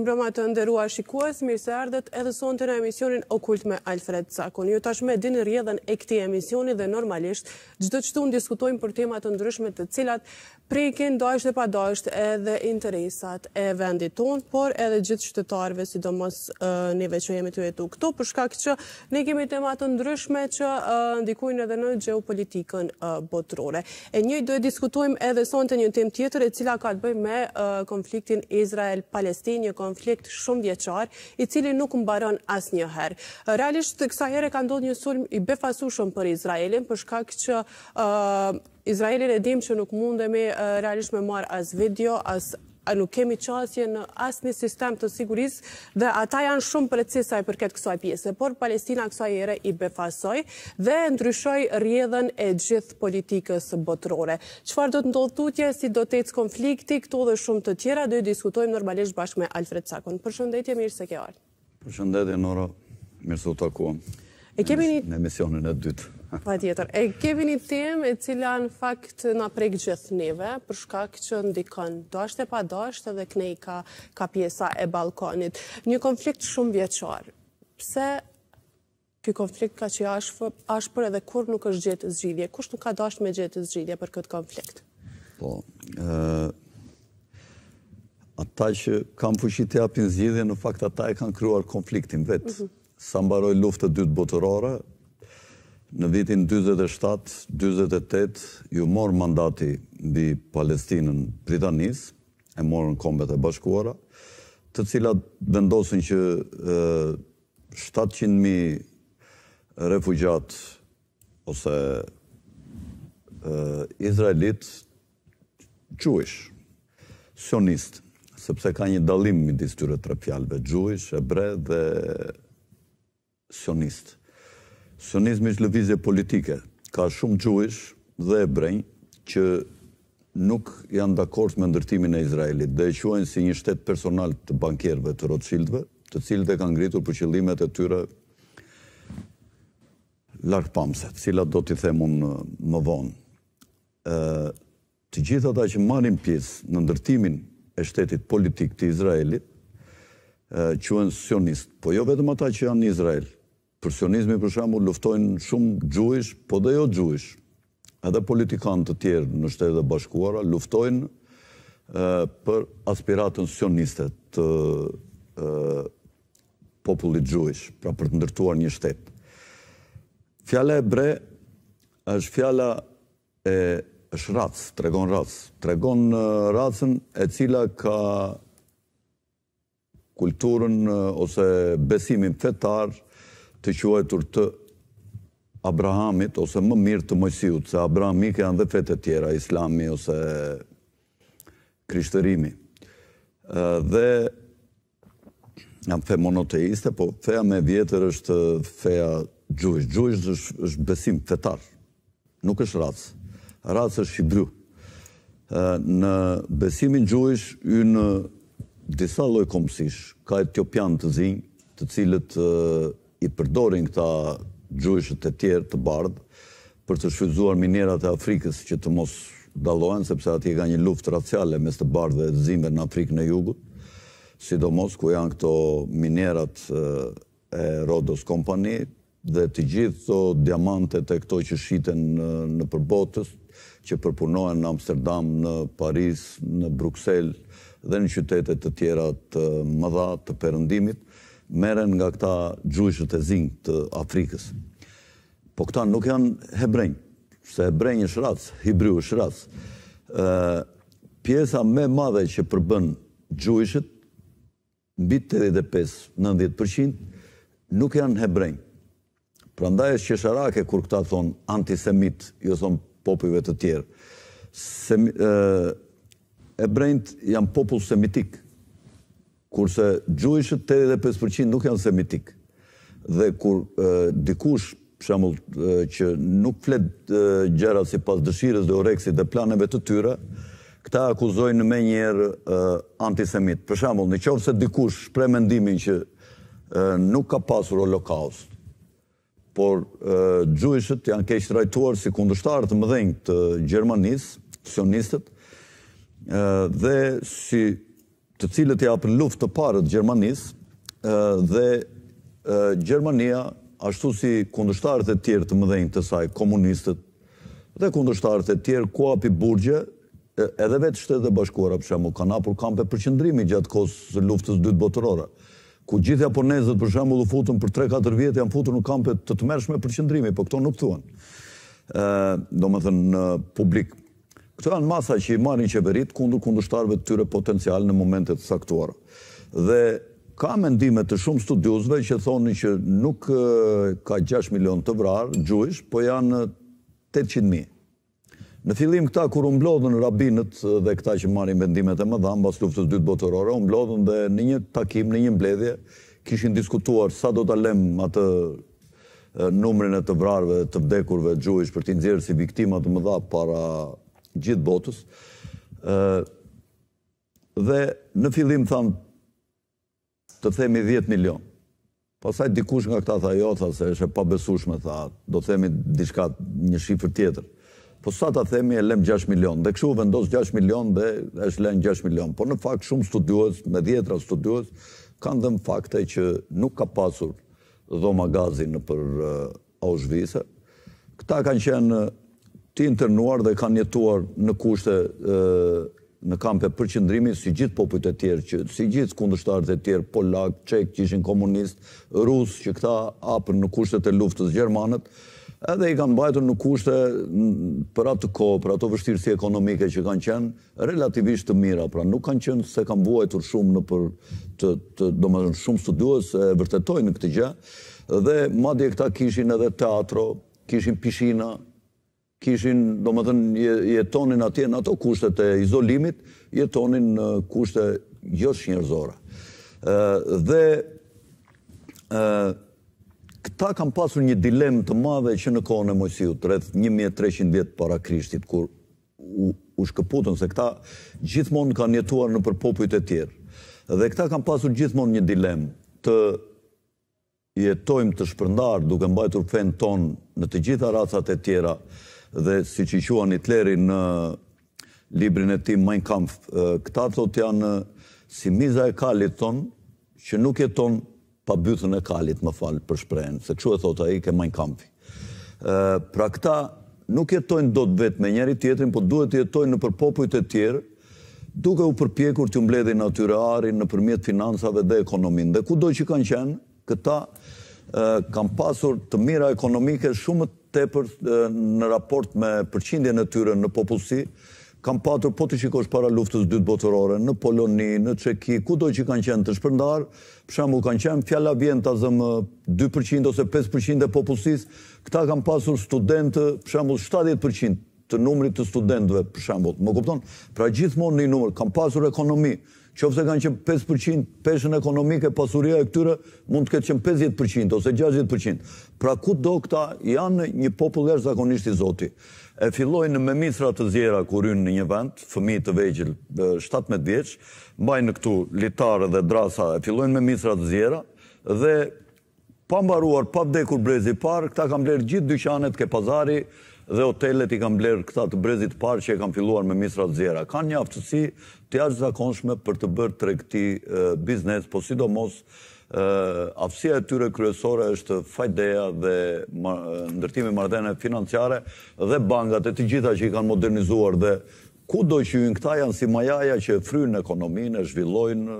mirë mbrëma të ndërua shikues, mirë se ardhët edhe sonë të në emisionin Okult me Alfred Cakon. Ju tashme din rjedhen e këti emisioni dhe normalisht gjithë të qëtu në diskutojmë për temat të ndryshme të cilat prekin, dojsh dhe pa dojsh edhe interesat e vendit tonë, por edhe gjithë qëtëtarve si do mos njëve që jemi të jetu këtu, përshka këtë që ne kemi temat të ndryshme që ndikujnë edhe në geopolitikën botërore. E një dojë diskutojmë edhe sonë të një tem tjetër e cila ka të bëj me konfliktin izrael konflikt konflikt shumë vjeqar, i cili nuk më baron as njëherë. Realisht, kësa herë ka ndodhë një sulm i befasu shumë për Izraelin, për shkak që uh, Izraelin e dim që nuk mundemi uh, realisht me marë as video, as nuk kemi qasje në asë një sistem të siguris dhe ata janë shumë precisaj për këtë kësoj pjesë, por Palestina kësoj ere i befasoj dhe ndryshoj rjedhen e gjithë politikës botërore. Qëfar do të ndodhë tutje, si do të ecë konflikti, këto dhe shumë të tjera, do i diskutojmë normalisht bashkë me Alfred Sakon. Për shëndetje, mirë se ke arë. Për shëndetje, Nora, mirë se u takuam. E kemi një... Në emisionin e dytë. Pa tjetër, e kemi një tim e cila në fakt në prek gjithë neve, përshka këtë ndikon doshtë e pa doshtë dhe këne ka, ka pjesa e balkonit. Një konflikt shumë vjeqar. Pse këj konflikt ka që ashtë për edhe kur nuk është gjithë zgjidhje? Kush nuk ka doshtë me gjithë zgjidhje për këtë konflikt? Po, e, ata që kam pushit të apin zgjidhje, në fakt ata e kanë kryuar konfliktin vetë. Mhm. Sa mbaroj luftë dytë botërora, Në vitin 27-28 ju morë mandati bi Palestinën Britanisë, e morën kombet e bashkuara, të cilat vendosin që 700.000 refugjat ose Izraelit quish, sionist, sepse ka një dalim midis tyre tre fjalëve, quish, ebre dhe sionist. Sionizmi është lëvizje politike. Ka shumë gjuish dhe e brejnë që nuk janë dakord me ndërtimin e Izraelit dhe e quajnë si një shtetë personal të bankjerve të rotëshildve, të cilë dhe kanë ngritur për qëllimet e tyre larkë pamse, të cilat do t'i them unë uh, më vonë. Të gjitha ta që marim pjesë në ndërtimin e shtetit politik të Izraelit, uh, quenë sionist, po jo vetëm ata që janë në Izraelit, për sionizmi për shambu luftojnë shumë gjuish, po dhe jo gjuish, edhe politikanë të tjerë në shtetë dhe bashkuara, luftojnë për aspiratën sioniste të popullit gjuish, pra për të ndërtuar një shtetë. Fjale e bre është fjala e është racë, tregon racë, tregon racën e cila ka kulturën ose besimin fetarë, të quajtur të Abrahamit, ose më mirë të Mojsiut, se Abrahami ke janë dhe fete tjera, Islami ose Krishtërimi. Dhe jam fe monoteiste, po feja me vjetër është feja gjujsh. Gjujsh është, besim fetar, nuk është racë. Racë është shqibru. Në besimin gjujsh, ju në disa lojë komësish, ka etiopian të zinjë, të cilët i përdorin këta gjujshet e tjerë të bardhë për të shfizuar minerat e Afrikës që të mos dalohen, sepse ati e ka një luft raciale mes të bardhë dhe zimve në Afrikë në jugut, sidomos ku janë këto minerat e Rodos Company dhe të gjithë të diamantet e këto që shiten në përbotës, që përpunohen në Amsterdam, në Paris, në Bruxelles dhe në qytetet të tjera të mëdha të përëndimit, meren nga këta gjujshët e zingë të Afrikës. Po këta nuk janë hebrejnë, se hebrejnë është ratës, hibriu është ratës. Pjesa me madhe që përbën gjujshët, në 85-90%, nuk janë hebrejnë. Pra ndaj është qesharake kur këta thonë antisemit, jo thonë popive të tjerë. Hebrejnët janë popullë semitikë, kurse gjuishët 85% nuk janë semitik. Dhe kur dikush, përshamull, që nuk flet gjera si pas dëshires dhe oreksit dhe planeve të tyre, këta akuzojnë në njerë antisemit. Për në qovë se dikush shpre mendimin që nuk ka pasur holokaust, por e, gjuishët janë keqë trajtuar si kundështarë të mëdhenjë të Gjermanisë, sionistët, dhe si të cilët i japën luft të parët Gjermanis, dhe Gjermania, ashtu si kundështarët e tjerë të mëdhenjë të saj, komunistët, dhe kundështarët e tjerë, ku api burgje, edhe vetë shtetë dhe bashkuara për përshemu, ka napur kampe përqëndrimi gjatë kosë luftës dytë botërora, ku gjithë japonezët përshemu dhe futën për 3-4 vjetë, janë futën në kampe të të mërshme përqëndrimi, për po këto nuk thuan. Do më thënë, publik Këtë janë masa që i marrin qeverit kundur kundushtarve të tyre potencial në momentet saktuara. Dhe ka mendime të shumë studiuzve që thoni që nuk ka 6 milion të vrarë gjujsh, po janë 800.000. Në fillim këta kur umblodhën rabinët dhe këta që marrin vendimet e më dhamë, bas luftës dytë botërore, umblodhën dhe në një takim, në një mbledhje, kishin diskutuar sa do të lem atë numrin e të vrarëve, të vdekurve gjujsh për t'in zjerë si viktimat më dha para gjithë botës. ë dhe në fillim tham të themi 10 milion. Pasaj dikush nga këta tha jo, tha se është e pabesushme, tha, do themi diçka një shifër tjetër. Po sa ta themi e lem 6 milion, dhe këshu vendos 6 milion dhe është lem 6 milion. Po në fakt shumë studiuës, me djetra studiuës, kanë dhe fakte që nuk ka pasur dhoma gazin për uh, Auschwitz. Këta kanë qenë ti internuar dhe kanë jetuar në kushte në kampe përqëndrimi, si gjithë popujt e tjerë, që, si gjithë kundështarët e tjerë, polak, qek, që ishin komunist, Rus, që këta apër në kushtet e luftës Gjermanët, edhe i kanë bajtur në kushte për atë kohë, për ato vështirësi ekonomike që kanë qenë relativisht të mira, pra nuk kanë qenë se kanë buajtur shumë në për të, të do më shumë studuës e vërtetojnë në këtë gjë, dhe madje këta kishin edhe teatro, kishin pishina, kishin, do më thënë, jetonin atje në ato kushtet e izolimit, jetonin në kushtet gjosh njërzora. Dhe, këta kam pasur një dilem të madhe që në kone mojësiu, të rreth 1300 vjetë para krishtit, kur u shkëputën, se këta gjithmonë kanë jetuar në përpopujt e tjerë. Dhe këta kam pasur gjithmonë një dilem, të jetojmë të shpërndarë, duke mbajtur fenë tonë në të gjitha racat e tjera, dhe si që i qua një tleri në librin e ti Mein Kampf, këta thot janë si miza e kalit ton, që nuk e ton pa bythën e kalit më falë për shprejnë, se që e thot i ke Mein Kampfi. Pra këta nuk e tojnë do të vetë me njeri tjetrin, po duhet e tojnë në përpopujt e tjerë, duke u përpjekur të mbledhin natyre ari në përmjet finansave dhe ekonomin. Dhe ku dojnë që kanë qenë, këta kam pasur të mira ekonomike shumë te për në raport me përqindje në tyre në popullësi, kam patur po të qikosh para luftës dytë botërore, në Poloni, në Qeki, ku doj që kanë qenë të shpërndarë, përshamu kanë qenë, fjalla vjen të azëmë 2% ose 5% e popullësis, këta kam pasur studentë, përshamu 70% të numrit të studentëve, për më kuptonë, pra gjithmonë një numër, kam pasur ekonomi, ofse kanë qënë 5% peshën ekonomike pasuria e këtyre, mund të këtë qënë 50% ose 60%. Pra ku do këta janë një popullesh zakonisht i zoti. E fillojnë me misra të zjera kur rynë në një vend, fëmi të vejgjil 17 vjeqë, mbajnë në këtu litarë dhe drasa, e fillojnë me misra të zjera, dhe pa mbaruar, pa vdekur brezi parë, këta kam blerë gjithë dyqanet ke pazari, dhe hotelet i kam blerë këta të brezit parë që i kam filluar me misrat zjera. Kanë një aftësi të jashtë zakonshme për të bërë të rekti biznes, po sidomos aftësia e tyre kryesore është fajdeja dhe ndërtimi mardene financiare dhe bankat e të gjitha që i kanë modernizuar dhe ku do që ju në këta janë si majaja që frynë ekonominë, zhvillojnë,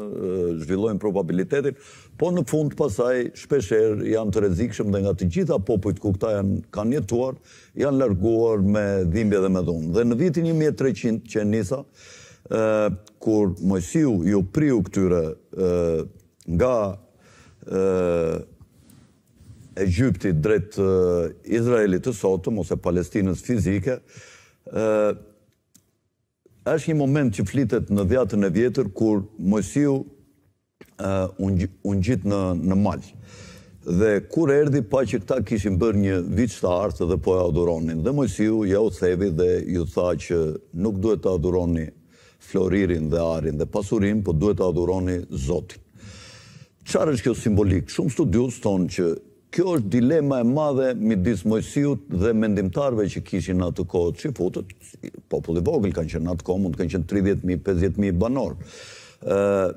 zhvillojnë probabilitetin, po në fund pasaj shpesher janë të rezikshëm dhe nga të gjitha popujt ku këta janë kanë jetuar, janë larguar me dhimbje dhe me dhunë. Dhe në vitin 1300 që nisa, kur mojësiu ju priu këtyre nga e, Egypti drejt Izraelit të sotëm, ose Palestinës fizike, e, është një moment që flitet në dhjatën e vjetër kur Mojësiu uh, unë gjitë në, në Dhe kur erdi pa që këta kishin bërë një vitë të artë dhe po e adhuronin. Dhe Mojësiu ja u thevi dhe ju tha që nuk duhet të adhuroni floririn dhe arin dhe pasurin, po duhet të adhuroni zotin. Qarë është kjo simbolik? Shumë studius tonë që Kjo është dilema e madhe midis Mojsiut dhe mendimtarve që kishin në atë kohë të shifutët. Populli vogël kanë qënë në atë kohë, mund kanë qenë 30.000-50.000 banorë.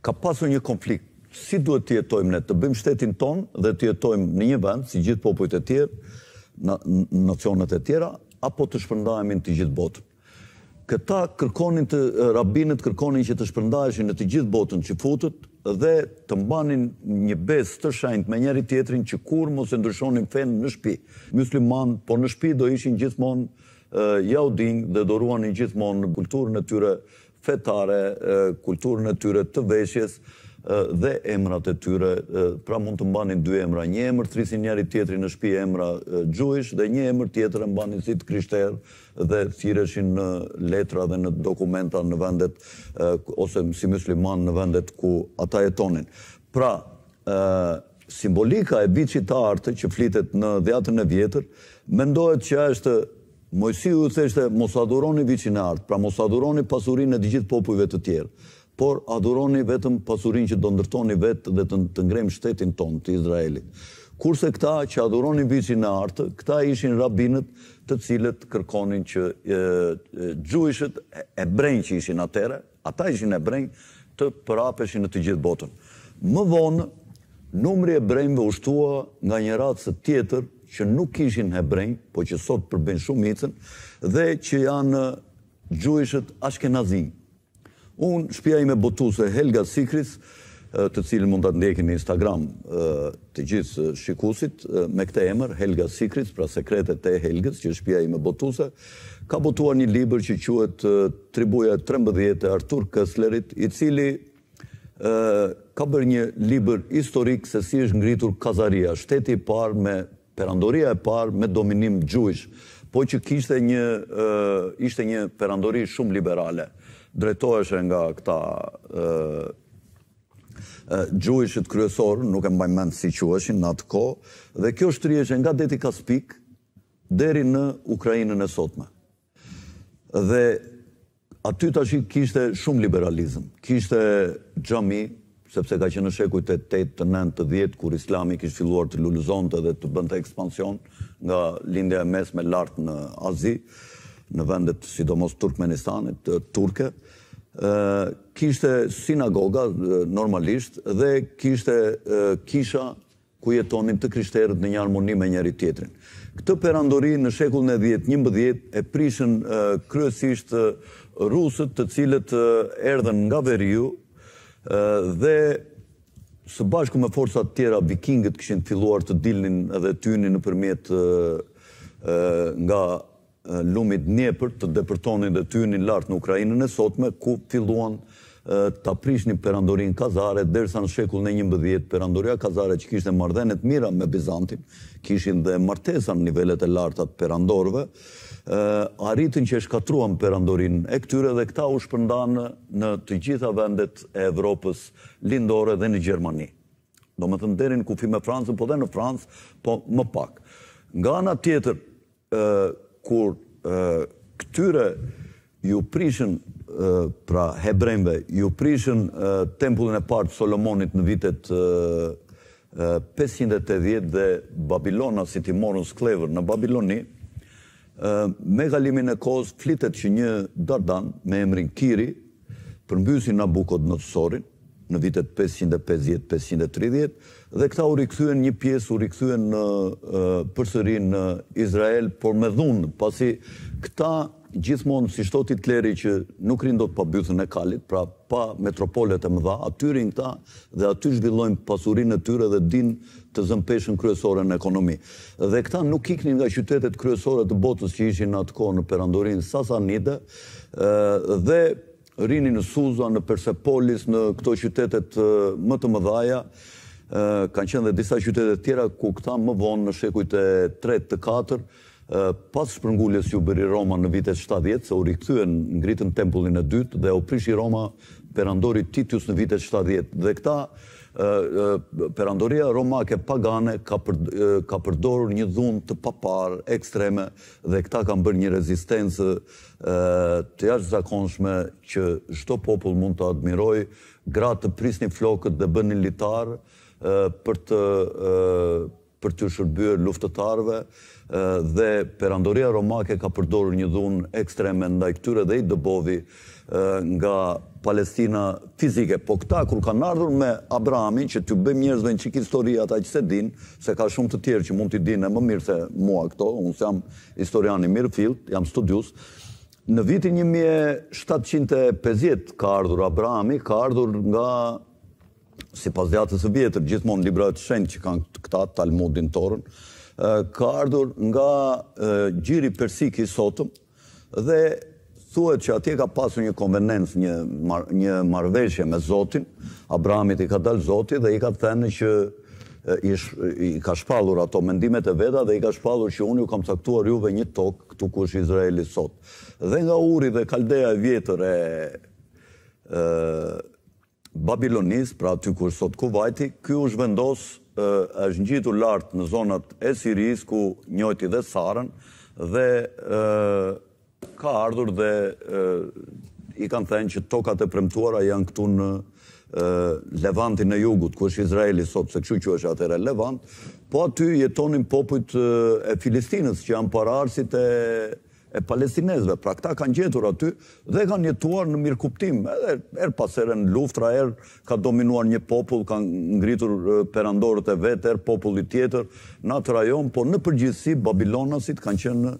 Ka pasur një konflikt. Si duhet të jetojmë ne të bëjmë shtetin tonë dhe të jetojmë në një vend, si gjithë popujt e tjerë, nacionet e tjera, apo të shpërndajemi në të gjithë botën. Këta kërkonin të rabinit, kërkonin që të shpërndajeshin në të gjithë botën që futët, dhe të mbanin një bes të shajnët me njeri tjetrin që kur mos e ndryshonin fenë në shpi. Musliman, po në shpi do ishin gjithmonë jaudin dhe doruanin gjithmonë kulturën e tyre fetare, kulturën e tyre të veshjes, dhe emrat e tyre, pra mund të mbanin dy emra, një emrë të rrisin njëri tjetëri në shpi emra gjuish, dhe një emrë tjetër e mbanin si të krishter dhe thireshin në letra dhe në dokumenta në vendet, ose si musliman në vendet ku ata pra, e tonin. Pra, simbolika e bici të artë që flitet në dhjatën e vjetër, mendohet që është Mojësiu të është mosaduroni vici në artë, pra mosaduroni pasurin e digjit popujve të tjerë por adhuroni vetëm pasurin që do ndërtoni vetë dhe të ngrem shtetin ton të Izraelit. Kurse këta që adhuroni vizin e artë, këta ishin rabinët të cilët kërkonin që gjuishët e që ishin atere, ata ishin e të përapeshin në të gjithë botën. Më vonë, numri e brengëve ushtua nga një ratës të tjetër që nuk ishin e brengë, po që sot përbën shumë itën, dhe që janë gjuishët ashkenazinë. Unë shpia ime botuse Helga Sikris, të cilën mund të ndekin në Instagram të gjithë shikusit, me këte emër Helga Sikris, pra sekretet e Helgës, që shpia ime botuse, ka botuar një liber që quet tribuja 13 e Artur Këslerit, i cili ka bërë një liber historik se si është ngritur Kazaria, shteti par me perandoria e par me dominim gjujsh, po që kishte një, ishte një perandori shumë liberale drejtoheshe nga këta gjuishët e, kryesorë, nuk e mbaj mend si queshin në atë ko, dhe kjo shtrieshe nga deti Kaspik deri në Ukrajinën e sotme. Dhe aty të ashtë kishte shumë liberalizm, kishte gjami, sepse ka që në shekujt e 8, të 9, të, 10, kur islami kishë filluar të lulluzonte dhe të bënte ekspansion nga lindja e mes me lartë në Azië, në vendet sidomos Turkmenistanit, Turke, kishte sinagoga normalisht dhe kishte kisha ku jetonin të krishterët në një harmoni me njëri tjetrin. Këtë perandori në shekull e 10 një e prishën kryesisht rusët të cilët erdhen nga veriu dhe së bashku me forësat tjera vikingët këshin të filluar të dilnin edhe tynin në përmjet nga lumit njepër të depërtonin dhe ty një lartë në Ukrajinën e sotme, ku filluan të aprish një perandorin kazare, dërsa në shekull në një mbëdhjet perandoria kazare që kishtë e mardhenet mira me Bizantin, kishin dhe martesa në nivellet e lartat perandorve, arritin që shkatruan perandorin e këtyre dhe këta u shpërndanë në të gjitha vendet e Evropës lindore dhe në Gjermani. Do më thëmë derin ku fi me Fransën, po dhe në Fransë, po më pak. Nga anë atjetër, kur këtyre ju prishën, pra hebrejmëve, ju prishën tempullin e partë Solomonit në vitet 580 dhe Babilona si ti morën sklevër në Babiloni, me galimin e kohës flitet që një dardan me emrin Kiri, përmbysi Nabukot në tësorin, në vitet 550-530, dhe këta u rikëthyën një piesë, u rikëthyën në përsërin në Izrael, por me dhunë, pasi këta gjithmonë, si shtoti të që nuk rindot pa bythën e kalit, pra pa metropolet e mëdha, atyri në këta dhe aty shvillojnë pasurin e tyre dhe din të zëmpeshën kryesore në ekonomi. Dhe këta nuk iknin nga qytetet kryesore të botës që ishin në atë kohë në perandorin sasa njëtë, dhe rini në Suza, në Persepolis, në këto qytetet më të mëdhaja, kanë qenë dhe disa qytetet tjera ku këta më vonë në shekujt e 3 të 4, pas shpërnguljes ju bëri Roma në vitet 70, se u rikëthyën ngritën tempullin e dytë dhe u prishi Roma perandori Titus në vitet 70. Dhe këta perandoria romake pagane ka përdoru një dhunë të papar, ekstreme, dhe këta kanë bërë një rezistencë të jashtë zakonshme që shto popull mund të admiroj, gratë të prisni flokët dhe bëni litarë për të për të shërbyrë luftëtarve dhe perandoria romake ka përdorë një dhunë ekstreme ndaj këtyre dhe i dëbovi nga Palestina fizike, po këta kur kanë ardhur me Abrahamin që t'ju bëjmë njerëzve në çik histori ata që se din, se ka shumë të tjerë që mund t'i dinë më mirë se mua këto, unë jam historian i mirë fill, jam studius. Në vitin 1750 ka ardhur Abrahami, ka ardhur nga sipas dhjetës së vjetër, gjithmonë libra të shenjtë që kanë këta Talmudin Torën, ka ardhur nga gjiri persik i sotëm dhe thuet që ati ka pasu një konvenens, një marveshje me Zotin, Abramit i ka dalë Zotin dhe i ka thënë që i ka shpalur ato mendimet e veda dhe i ka shpalur që unë ju kam saktuar juve një tokë këtu kush Izraeli sot. Dhe nga uri dhe kaldeja e vjetër e Babilonis, pra ty kush sot Kuwaiti vajti, kjo është vendos është njitu lartë në zonat e Siris ku njojti dhe Sarën dhe ka ardhur dhe i kanë thënë që tokat e premtuara janë këtu në Levantin e jugut, ku është Izraeli sot, se këshu që është atëre Levant, po aty jetonin popujt e Filistinës, që janë pararësit e e palestinezve, pra këta kanë gjetur aty dhe kanë jetuar në mirë kuptim. Edhe erë pasere në luftra, erë ka dominuar një popull, kanë ngritur perandorët e vetë, erë popullit tjetër në atë rajon, po në përgjithsi, Babilonasit kanë qenë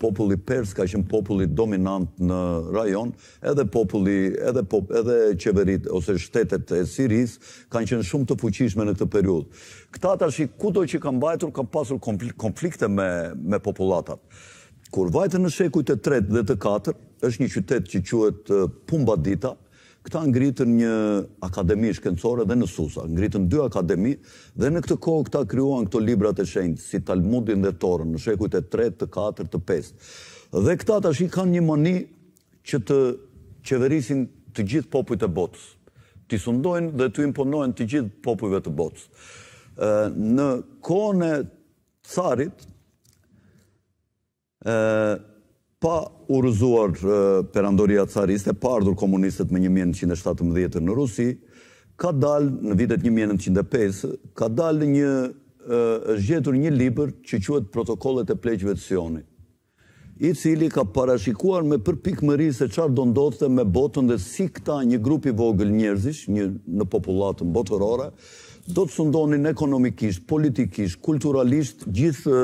populli pers ka qenë populli dominant në rajon, edhe populli, edhe pop, edhe qeverit ose shtetet e Siris kanë qenë shumë të fuqishme në këtë periudhë. ashtë tash kudo që kanë mbajtur kanë pasur konflikte me me Kur vajtën në shekujt e 3 dhe të 4, është një qytet që quhet Pumbadita, Këta ngritën një akademi shkencore dhe në Susa, ngritën dy akademi, dhe në këtë kohë këta kryuan këto librat e shenjtë, si Talmudin dhe Torën, në shekujt e 3, të 4, të 5. Dhe këta të ashtë i kanë një mani që të qeverisin të gjithë popujt e botës, të sundojnë dhe të imponojnë të gjithë popujve të botës. Në kone të sarit, kone pa urëzuar perandoria cariste, pa ardhur komunistët me 1917 në Rusi, ka dalë në vitet 1905, ka dalë një zhjetur një liber që quet protokollet e pleqve të Sioni, i cili ka parashikuar me përpik mëri se qarë do ndodhte me botën dhe si këta një grupi vogël njerëzish, një në populatën botërora, do të sundonin ekonomikisht, politikisht, kulturalisht, gjithë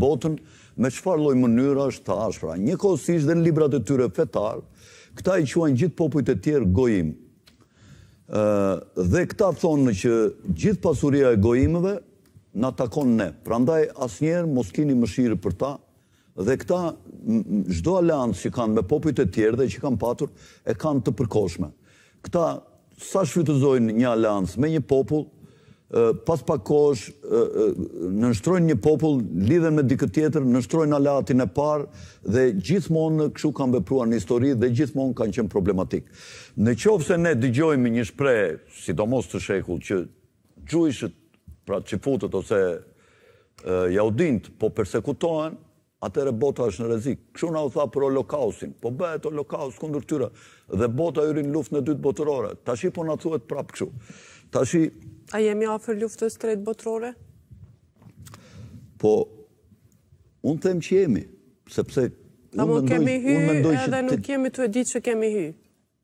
botën, me qëfar loj mënyra është të ashpra. Një kohësisht dhe në librat e tyre fetar, këta i quajnë gjithë popujt e tjerë gojim. Dhe këta thonë që gjithë pasuria e gojimëve në takon ne. Pra ndaj asë njerë mos kini mëshirë për ta, dhe këta zdo aleantë që kanë me popujt e tjerë dhe që kanë patur, e kanë të përkoshme. Këta sa shfytëzojnë një aleantë me një popullë, pas pa kosh nështrojnë një popull, lidhen me dikët tjetër, nështrojnë alatin e parë dhe gjithmonë këshu kanë bepruar në histori dhe gjithmonë kanë qenë problematik. Në qovë se ne dëgjojme një shpre, sidomos të shekull, që gjujshët, pra që futët ose jaudint, po persekutohen, atëre bota është në rezik. Këshu nga u tha për holokausin, po bëhet holokaus këndur tyra, dhe bota yri në luft në dytë botërore. Ta shi po në thuet prapë këshu. Ta shi... A jemi afer luftës të rejtë botërore? Po, unë them që jemi, sepse... Pa më kemi hy edhe nuk kemi të edhi që kemi hy.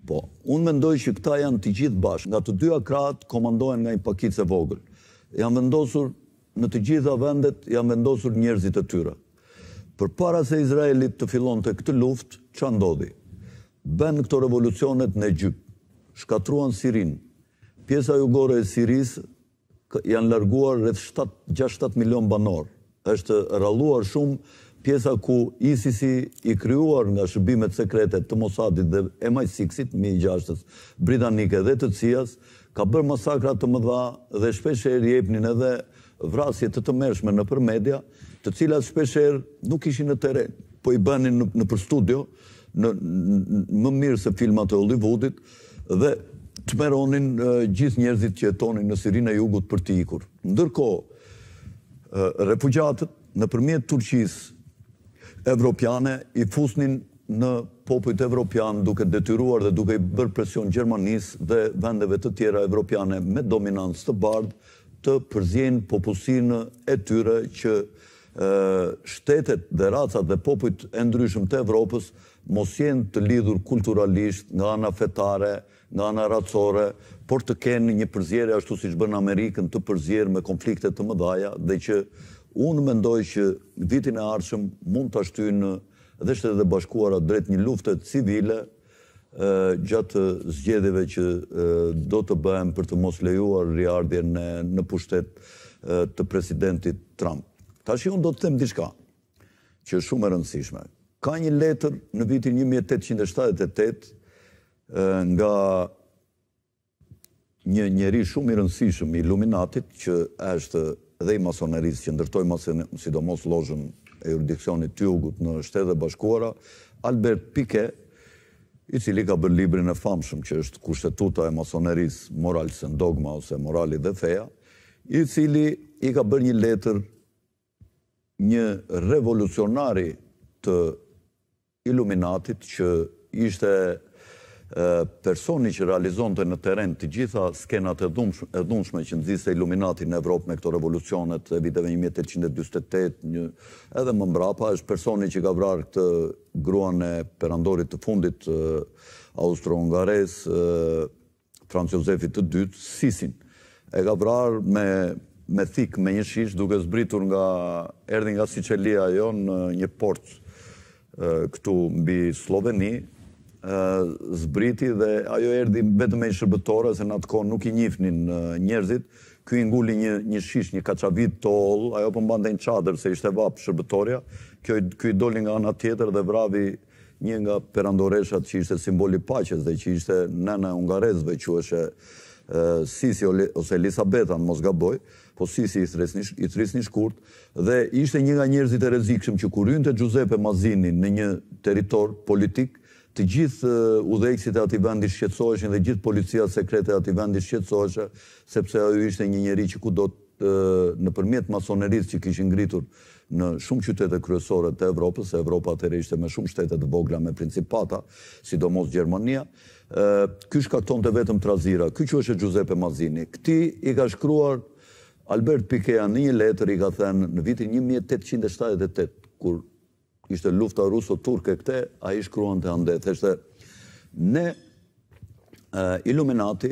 Po, unë mendoj që këta janë të gjithë bashkë. Nga të dyja kratë komandojnë nga i pakitës e vogël. Jam vendosur në të gjitha vendet, jam vendosur njerëzit e tyra. Për para se Izraelit të filon të këtë luft, që andodhi? Ben këto revolucionet në gjypë, shkatruan sirinë, pjesa jugore e Siris janë larguar rrët 6-7 milion banor. Êshtë ralluar shumë pjesa ku ISIS i kryuar nga shëbimet sekretet të Mosadit dhe MI6-it, mi i gjashtës britanike dhe të cijas, ka bërë masakra të mëdha dhe shpesher jepnin edhe vrasje të të mershme në për media, të cilat shpesher nuk ishin në teren, po i bënin në për studio, në më mirë se filmat e Hollywoodit, dhe të meronin gjithë njerëzit që jetonin në Sirina e Jugut për t'i ikur. Ndërko, refugjatët në përmjet Turqis Evropiane i fusnin në popit Evropian duke detyruar dhe duke i bërë presion Gjermanis dhe vendeve të tjera Evropiane me dominantës të bardë të përzjen popusin e tyre që shtetet dhe racat dhe popit e ndryshmë të Evropës mos jenë të lidhur kulturalisht nga anafetare në anaracore, por të kenë një përzjere, ashtu si që bënë Amerikën të përzjere me konflikte të mëdhaja, dhe që unë mendoj që vitin e arshëm mund të ashtu në dhe shtetë dhe bashkuara drejt një luftet civile, gjatë zgjedeve që do të bëhem për të mos lejuar riardje në pushtet të presidentit Trump. Ta shi unë do të temë dishka, që shumë e rëndësishme. Ka një letër në vitin 1878, nga një njeri shumë i rëndësishëm i Illuminatit, që është dhe i masonerisë që ndërtoj masonerisë, sidomos lojën e juridikësionit të jugut në shtetë bashkuara, Albert Pike, i cili ka bërë librin e famshëm që është kushtetuta e masonerisë moral se dogma ose morali dhe feja, i cili i ka bërë një letër një revolucionari të Illuminatit që ishte personi që realizon të në teren të gjitha skenat e dhunshme që nëzise iluminatin në Evropë me këto revolucionet e viteve 1828, edhe më mbrapa, është personi që ka vrarë këtë gruan e perandorit të fundit austro hungares Franz Josefit të dytë, Sisin. E ka vrarë me me thikë, me një shishë, duke zbritur nga, erdi nga Sicilia jo, në një portë këtu mbi Sloveni, zbriti dhe ajo erdi vetëm me i shërbëtore, se në atë konë nuk i njifnin njerëzit, këj ngulli një shish, një kachavit të olë, ajo për po mbande në qadrë, se ishte vapë kjo i doli nga anë atë tjetër dhe vravi një nga perandoreshat që ishte simboli paches dhe që ishte nëna ungarezve që është Sisi ose Elisabetan mos ga po Sisi i të rrisë një shkurt, dhe ishte një nga njerëzit e rezikshëm që kur të Gjuzepe Mazini në një teritor politik, të gjithë uh, udhëheqësit e atij vendi shqetësoheshin dhe gjithë policia sekrete e atij vendi shqetësohesha sepse ai ishte një njeri që kudo uh, nëpërmjet masonerisë që kishin ngritur në shumë qytete kryesore të Evropës, se Evropa atëherë ishte me shumë shtete të vogla me principata, sidomos Gjermania, uh, ky shkakton të vetëm trazira. Ky quhet Giuseppe Mazzini. Këti i ka shkruar Albert Pikea një letër i ka thënë në vitin 1878 kur ishte lufta ruso-turke këte, a i shkruan të ande. Theshte, ne, Illuminati,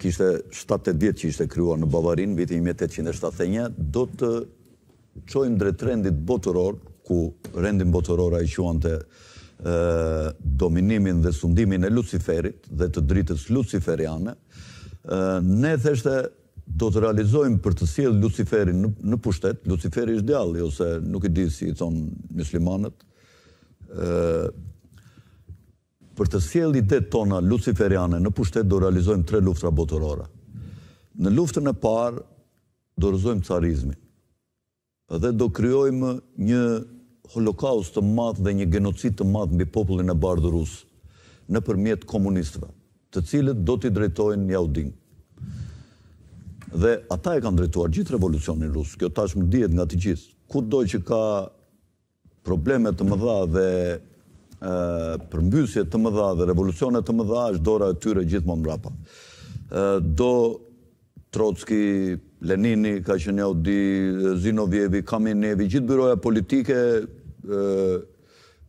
kishte 70 vjetë që ishte kryuar në Bavarin, vitin 1871, do të qojmë dre trendit botëror, ku rendin botëror a i shuan të dominimin dhe sundimin e Luciferit dhe të dritës Luciferiane, ne theshte, do të realizojmë për të sjellë Luciferin në, pushtet, Luciferi është djalli ose nuk e di si i thon muslimanët, ë për të sjellë idet tona luciferiane në pushtet do realizojmë tre luftra botërore. Në luftën e parë do rrëzojmë carizmin dhe do kryojmë një holokaust të madhë dhe një genocid të madhë mbi popullin e bardhë rusë në përmjet komunistëve, të cilët do t'i drejtojnë një audinë. Dhe ata e kanë drejtuar gjithë revolucionin rusë, kjo tashmë më djetë nga të gjithë. Ku doj që ka problemet të mëdha dhe përmbysje të mëdha dhe revolucionet të mëdha, është dora e tyre gjithë më mrapa. Do Trotski, Lenini, ka që një odi, Zinovjevi, Kaminevi, gjithë byroja politike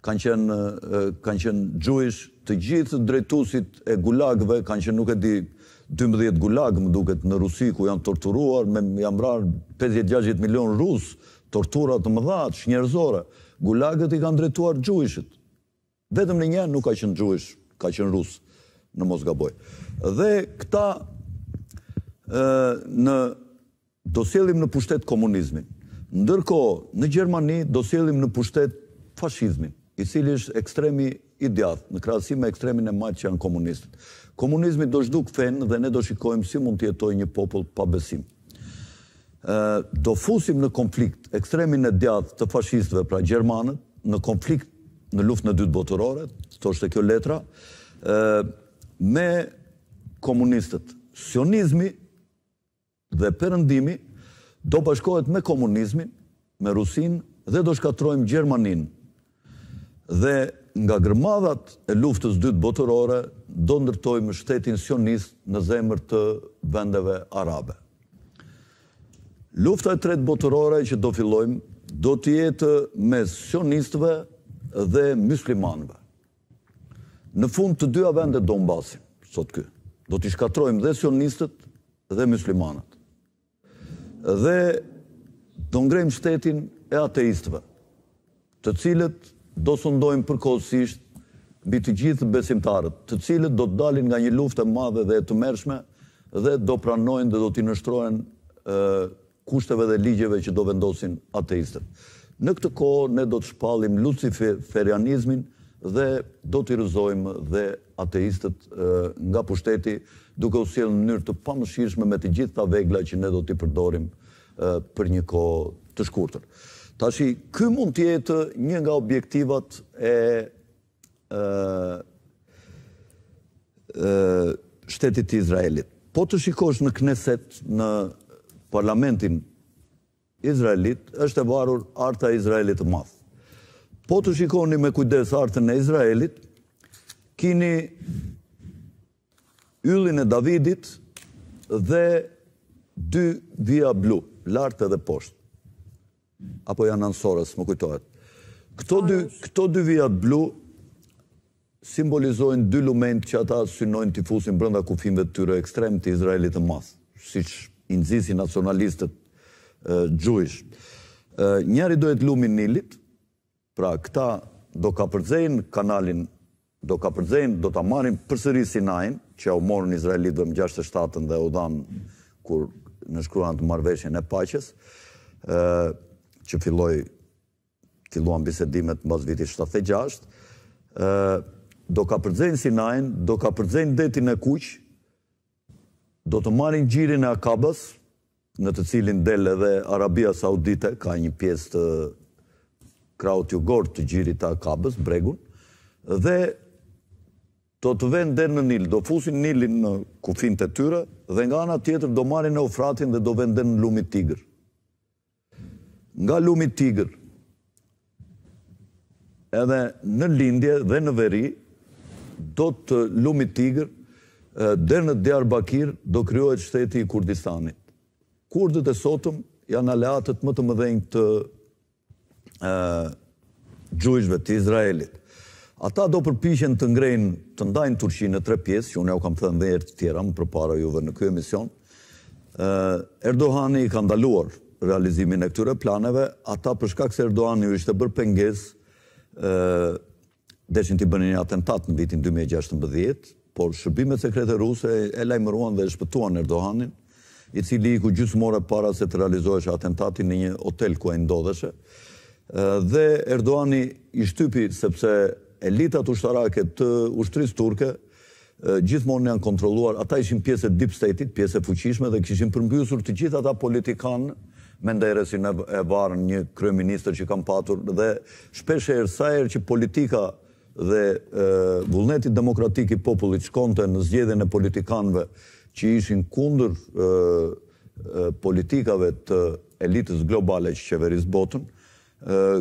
kanë qenë gjuish të gjithë drejtusit e gulagve, kanë qenë nuk e di 12 gulag më duket në Rusi ku janë torturuar me jam rarë 56 milion rus torturat më dhatë, shnjerëzore gulagët i kanë drejtuar gjuishit vetëm në një, nuk ka qënë gjuish ka qënë rus në Mosgaboj dhe këta në dosjelim në pushtet komunizmin ndërko në Gjermani dosjelim në pushtet fashizmin i cili është ekstremi i djathë, në krasime e ekstremin e majtë që janë komunistit Komunizmi do shduk fenë dhe ne do shikojmë si mund të jetoj një popull pa besim. Do fusim në konflikt ekstremin e djadhë të fashistëve pra Gjermanët, në konflikt në luft në dytë botërore, të është e kjo letra, me komunistët. Sionizmi dhe përëndimi do bashkohet me komunizmin, me Rusin dhe do shkatrojmë Gjermanin. Dhe nga grëmadhat e luftës dytë botërore, do ndërtoj më shtetin sionist në zemër të vendeve arabe. Lufta e tretë botërore që do fillojmë, do të jetë me sionistëve dhe muslimanëve. Në fund të dyja vende do mbasim, sot kë, do t'i shkatrojmë dhe sionistët dhe muslimanët. Dhe do ngrejmë shtetin e ateistëve, të cilët do së përkohësisht mbi të gjithë besimtarët, të cilët do të dalin nga një luftë e madhe dhe e të mershme dhe do pranojnë dhe do t'i nështrojnë kushteve dhe ligjeve që do vendosin ateistët. Në këtë kohë, ne do të shpalim luciferianizmin dhe do t'i rëzojmë dhe ateistët nga pushteti duke usilë në njërë të pamëshishme me të gjithë ta vegla që ne do t'i përdorim për një kohë të shkurtër. Ta shi, ky mund tjetë një nga objektivat e shtetit Izraelit. Po të shikosh në kneset në parlamentin Izraelit, është e varur arta Izraelit të mafë. Po të shikoni me kujdes artën e Izraelit, kini yllin e Davidit dhe dy via blu, lartë edhe poshtë apo janë ansores, më kujtohet. Këto dy vijat blu simbolizojnë dy lument që ata synojnë tifusin brënda kufimve të tyre ekstrem të Izraelit të masë, si që inëzisi nacionalistët gjuish. Njëri dohet lumin nilit, pra këta do ka përdzejnë kanalin, do ka përdzejnë, do ta marim përsëri sinajnë, që ja u morën Izraelit dhe më 67-ën dhe u danë kur në shkruan të marveshjën e paches, që filloj, filluan bisedimet në bas viti 76, do ka përdzenjë si najnë, do ka përdzenjë detin e kuq, do të marin gjirin e akabës, në të cilin del edhe Arabia Saudite, ka një pjesë të kraut ju gorë të gjirit të akabës, bregun, dhe do të vend dhe në nilë, do fusin nilin në kufin të tyre, dhe nga ana tjetër do marin e ufratin dhe do vend dhe në lumit tigrë nga lumi tigër, edhe në lindje dhe në veri, do të lumi tigër, dhe në Djarë Bakir, do kryojët shteti i Kurdistanit. Kurdët e sotëm janë aleatët më të mëdhenjë të gjujshve të Izraelit. Ata do përpishen të ngrejnë të ndajnë Turqinë në tre pjesë, që unë ja u kam thënë dhe e të tjera, më përpara juve në kjo emision, Erdohani i ka ndaluar realizimin e këtyre planeve, ata përshka këse Erdoğan një ishte bërë penges, dhe që në t'i bërë një atentat në vitin 2016, por shërbime sekrete ruse e lajmëruan dhe e shpëtuan Erdoğanin, i cili i ku gjysë more para se të realizoheshe atentatin në një hotel ku e ndodheshe, dhe Erdoğani i shtypi sepse elitat ushtarake të ushtrisë turke, gjithmonë janë kontroluar, ata ishin pjesë deep state-it, pjesë fuqishme, dhe kishin përmbysur të gjithë ata politikanë mendaj në e varën një kryeministër që kam patur dhe shpesh e ersajer që politika dhe vullnetit demokratik i popullit shkonte në zgjedhjen e politikanëve që ishin kundër politikave të elitës globale që qeverisë botën,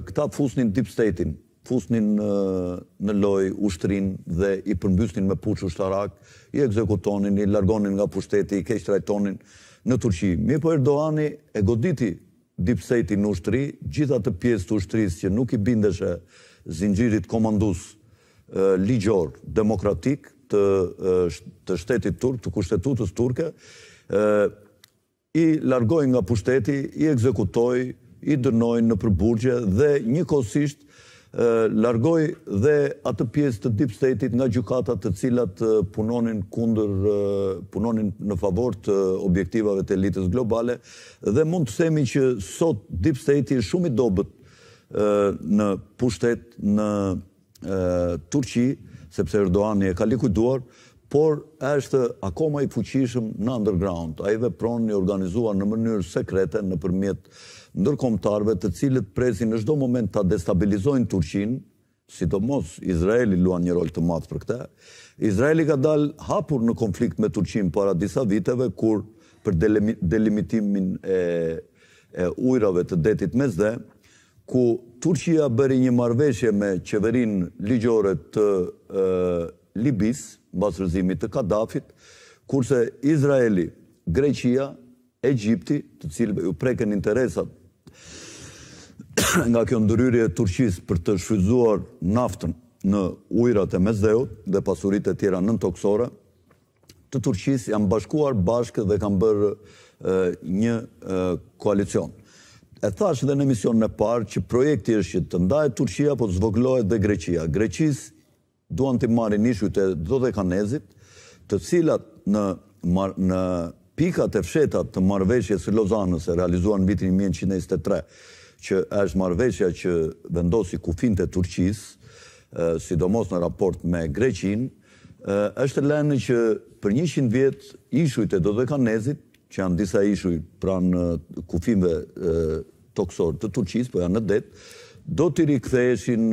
këta fusnin deep state-in, fusnin në loj ushtrin dhe i përmbysnin me puqë ushtarak, i ekzekutonin, i largonin nga pushteti, i keqtrajtonin, në Turqi. Mi po Erdoani e goditi dipsejti në ushtri, gjitha të pjesë të ushtris që nuk i bindeshe zingjirit komandus ligjor demokratik të shtetit turk, të kushtetutës turke, i largoj nga pushteti, i ekzekutoj, i dënoj në përburgje dhe një kosisht largoj dhe atë pjesë të deep state-it nga gjukatat të cilat punonin kunder, punonin në favor të objektivave të elitës globale, dhe mund të themi që sot deep state-i shumë i dobet në pushtet në Turqi, sepse Erdoani e ka likuiduar, por është akoma i fuqishëm në underground. A i dhe pronë një organizuar në mënyrë sekrete në përmjet nërkomtarve të cilët presin në shdo moment të destabilizojnë Turqinë, si mos, Izraeli luan një rol të matë për këte. Izraeli ka dal hapur në konflikt me Turqinë para disa viteve, kur për delimitimin e ujrave të detit me zde, ku Turqia bëri një marveshje me qeverin ligjore të Libisë, basërëzimit të Kadafit, kurse Izraeli, Greqia, Egjipti, të cilë ju preken interesat nga kjo ndëryrje e Turqis për të shfizuar naftën në ujrat e mezeut dhe pasurit e tjera nën nëntoksore, të Turqis janë bashkuar bashkë dhe kanë bërë një koalicion. E thash dhe në emision në parë që projekti është që të ndajë Turqia, po të zvoglojët dhe Greqia. Greqisë duan të marrin ishujt e kanezit, të cilat në, në pikat e fshetat të marveshje së Lozanës e realizuan në vitin 1923, që është marveshja që vendosi kufin të Turqis, sidomos në raport me Greqin, është lenë që për 100 vjetë ishujt e dodekanezit, që janë disa ishuj pranë kufinve e, toksor të Turqis, po janë në det, do të rikëtheshin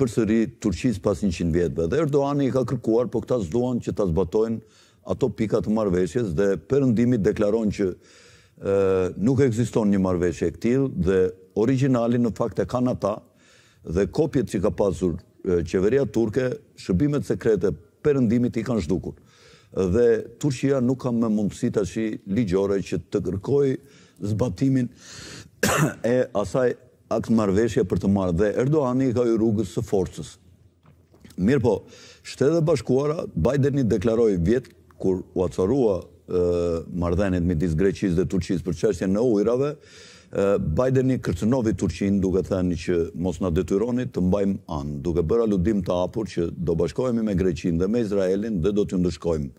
përsëri Turqisë pas 100 vjetëve. Dhe Erdoani i ka kërkuar, po këta zdoan që ta zbatojnë ato pikat të marveshjes dhe përëndimi deklaron që e, nuk eksiston një marveshje e këtil dhe originali në fakt e kanë ata dhe kopjet që ka pasur qeveria turke, shërbimet sekrete përëndimit i kanë shdukur. Dhe Turqia nuk ka me mundësi të shi ligjore që të kërkoj zbatimin e asaj akt marveshje për të marrë dhe Erdoani ka i rrugës së forcës. Mirë po, shtetë bashkuara, Biden i deklaroj vjetë kur u atësarua mardhenit me disë Greqis dhe Turqis për qështje në ujrave, Biden i kërcënovi Turqin duke thani që mos nga detyroni të mbajmë anë, duke bërë aludim të apur që do bashkojmë me Greqin dhe me Izraelin dhe do të ndëshkojmë.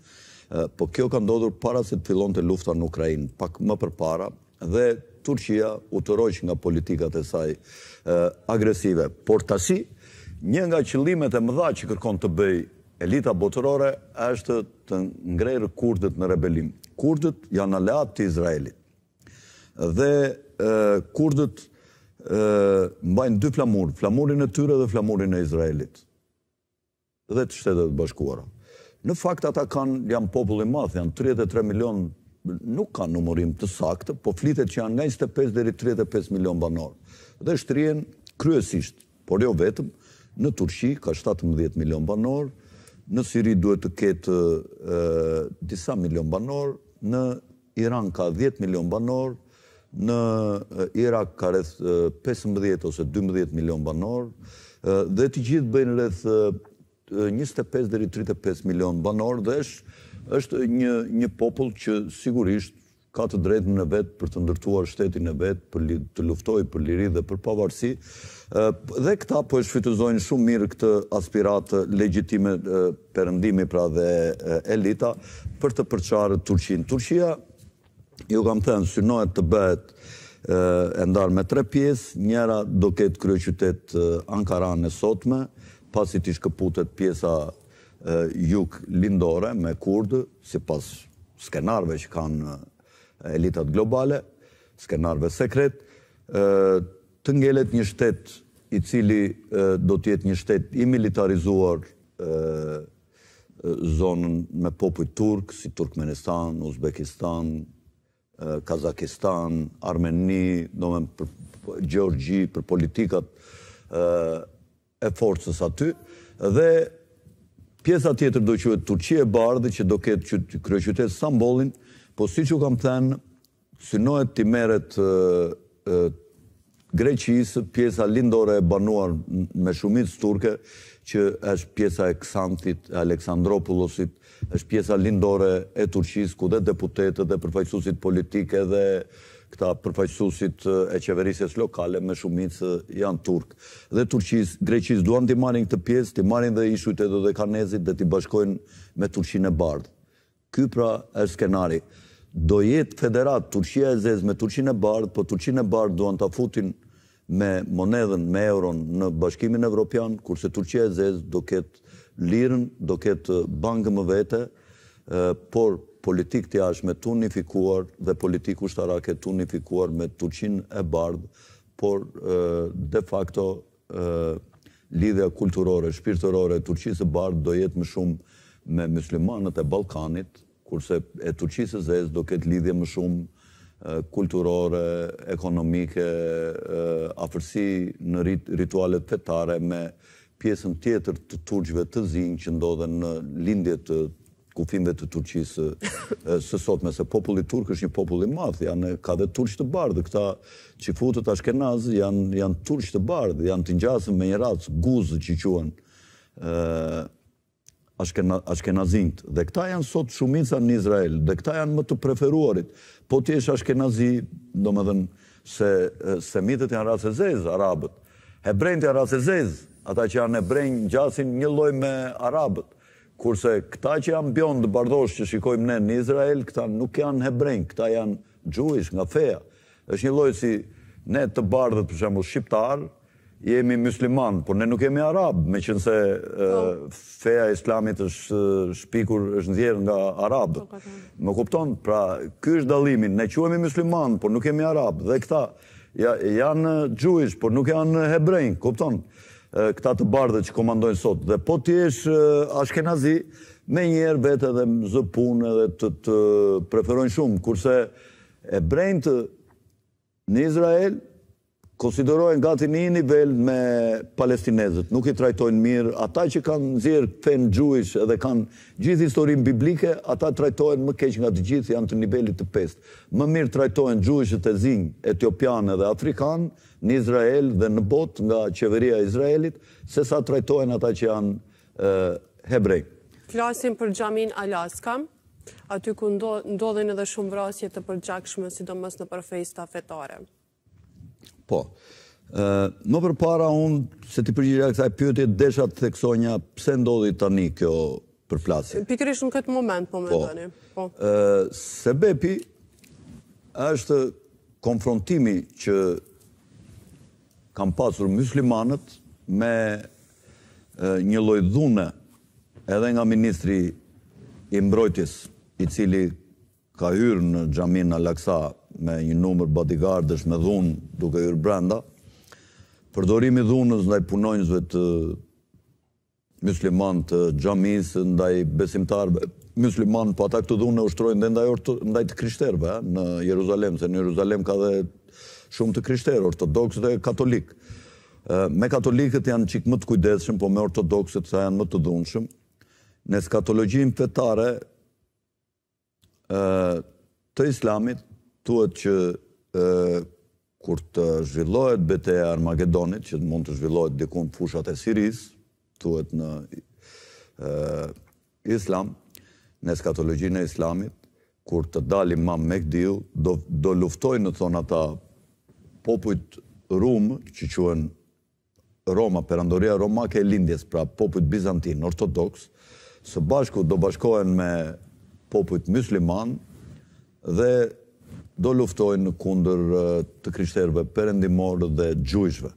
Po kjo ka ndodhur para se të fillon të lufta në Ukrajin, pak më për para, dhe Turqia u të rojsh nga politikat e saj agresive. Por tasi, një nga qëllimet e mëdha që kërkon të bëj elita botërore, është të ngrejrë kurdit në rebelim. Kurdit janë aleat të Izraelit. Dhe kurdit mbajnë dy flamur, flamurin e tyre dhe flamurin e Izraelit. Dhe të shtetet bashkuara. Në fakt, ata kanë, janë populli math, janë 33 milion nuk ka numërim të saktë, po flitet që janë nga 25 dhe 35 milion banorë. Dhe shtrien kryesisht, por jo vetëm, në Turqi ka 17 milion banorë, në Siri duhet të ketë disa milion banorë, në Iran ka 10 milion banorë, në Irak ka rreth 15 ose 12 milion banorë, dhe të gjithë bëjnë rreth 25 dhe 35 milion banorë dhe është është një një popull që sigurisht ka të drejtën në vetë për të ndërtuar shtetin në vetë, për të luftoj, për liri dhe për pavarësi. Dhe këta po e shfituzojnë shumë mirë këtë aspiratë legjitime përëndimi pra dhe elita për të përqarë Turqinë. Turqia, ju kam thënë, synojët të bëhet e ndarë me tre pjesë, njëra do ketë kryoqytet Ankara në sotme, pasit ishkëputet pjesa juk lindore me kurdë, si pas skenarve që kanë elitat globale, skenarve sekret, të ngelet një shtet i cili do tjetë një shtet i militarizuar zonën me popuj turk, si Turkmenistan, Uzbekistan, Kazakistan, Armeni, do me për Gjorgji, për politikat e forcës aty, dhe Pjesa tjetër do qëhet Turqie e bardhë që do ketë kërëqytetë Sambolin, po si që kam thënë, synohet të meret Greqisë, pjesa lindore e banuar me shumitës turke, që është pjesa e Ksantit, Aleksandropullosit, është pjesa lindore e Turqisë, ku dhe deputetet dhe përfajsusit politike dhe këta përfaqësuesit e qeverisjes lokale, me shumicë janë turk. Dhe Turqis, Greqis, duan t'i marrin këtë pjesë, t'i marrin dhe ishujt e do dhe karnezit, dhe t'i bashkojnë me Turqinë e bardhë. Ky pra është skenari. Do jetë federat Turqia e Zezë me Turqinë e bardhë, po Turqinë e bardhë duan t'a futin me monedën, me euron, në bashkimin e Europian, kurse Turqia e Zezë do ketë lirën, do ketë bankë më vete, por politikët të është me tunifikuar dhe politikë ushtarake shtarake tunifikuar me Turqin e bardhë, por de facto lidhja kulturore, shpirëtërore e Turqisë e bardhë do jetë më shumë me muslimanët e Balkanit, kurse e Turqisë e Zezë do ketë lidhja më shumë kulturore, ekonomike, afërsi në ritualet fetare me pjesën tjetër të Turqve të zinë që ndodhen në lindjet të kufimve të Turqisë së sotme, se populli Turk është një populli mathë, janë ka dhe Turqë të bardhë, këta që futët ashkenazë janë Turqë të bardhë, janë të njësën me një ratës, guzë që quen ashkenazinët, dhe këta janë sot shumica në Izrael, dhe këta janë më të preferuarit, po të jeshë ashkenazi, do më dhenë, se semitët janë ratës e zezë, arabët, hebrejnë të janë ratës e zezë, ata që janë hebrejnë gjasin një loj me arabët, kurse këta që janë bjonë dë bardosh që shikojmë ne në Izrael, këta nuk janë hebrejnë, këta janë gjuish nga feja. është një lojë si ne të bardhët, për shemë, shqiptarë, jemi musliman, por ne nuk jemi arabë, me që nëse po. feja islamit është shpikur, është ndjerë nga arabë. Po, Më kupton, pra, kë është dalimi, ne quemi musliman, por nuk jemi arabë, dhe këta janë gjuish, por nuk janë hebrejnë, kuptonë? Kupton? këta të bardhe që komandojnë sot. Dhe po t'i esh ashkenazi, me njerë vetë edhe më punë edhe të të preferojnë shumë, kurse e brendë në Izrael, konsiderojnë gati një nivel me palestinezët, nuk i trajtojnë mirë, ata që kanë zirë fenë gjuish edhe kanë gjithë historinë biblike, ata trajtojnë më keqë nga të gjithë janë të nivellit të pestë. Më mirë trajtojnë gjuishët e zinë, etiopianë edhe afrikanë, në Izrael dhe në bot nga qeveria Izraelit, se sa trajtojnë ata që janë hebrej. Klasin për Gjamin Alaska, aty ku ndodhen edhe shumë vrasje të përgjakshme, mësë në përfejsta fetare. Po, në përpara unë, se ti përgjirja kësaj pjotit, desha të theksonja pse ndodhi tani kjo përflasje. Pikërish në këtë moment, po me dëni. Po, po. se bepi, është konfrontimi që kam pasur muslimanët me një lojdhune edhe nga ministri i mbrojtis, i cili ka hyrë në Gjamin në Laksa me një numër bodyguardës me dhunë duke hyrë brenda, përdorimi dhunës ndaj punojnësve të musliman të Gjamisë, ndaj besimtarëve, musliman po ata këtë dhunë e ushtrojnë dhe ndaj të krishterëve në Jeruzalem, se në Jeruzalem ka dhe shumë të krishterë, ortodoks dhe katolik. Me katolikët janë qikë më të kujdeshëm, po me ortodoksët sa janë më të dhunëshëm. Në skatologjim fetare të islamit, tuet që kur të zhvillohet bete e Armagedonit, që mund të zhvillohet dikun fushat e Siris, tuet në islam, në skatologjin e islamit, kur të dalim ma me këdiju, do luftoj në thonë ata popujt rum, që quen Roma, perandoria Roma, ke lindjes, pra popujt Bizantin, ortodox, së bashku do bashkohen me popujt musliman dhe do luftojnë kunder të krishterve përendimorë dhe gjujshve.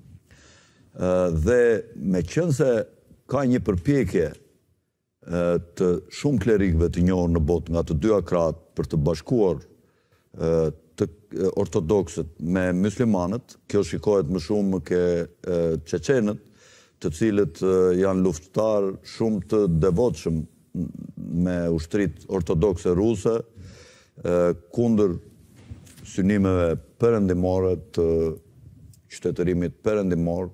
Dhe me qënë se ka një përpjekje të shumë klerikve të njohën në botë nga të dyja akrat për të bashkuar të ortodoksët me muslimanët, kjo shikohet më shumë ke qeqenët, të cilët janë luftarë shumë të devotëshëm me ushtrit ortodokse ruse, kunder synimeve përëndimore të qytetërimit përëndimor,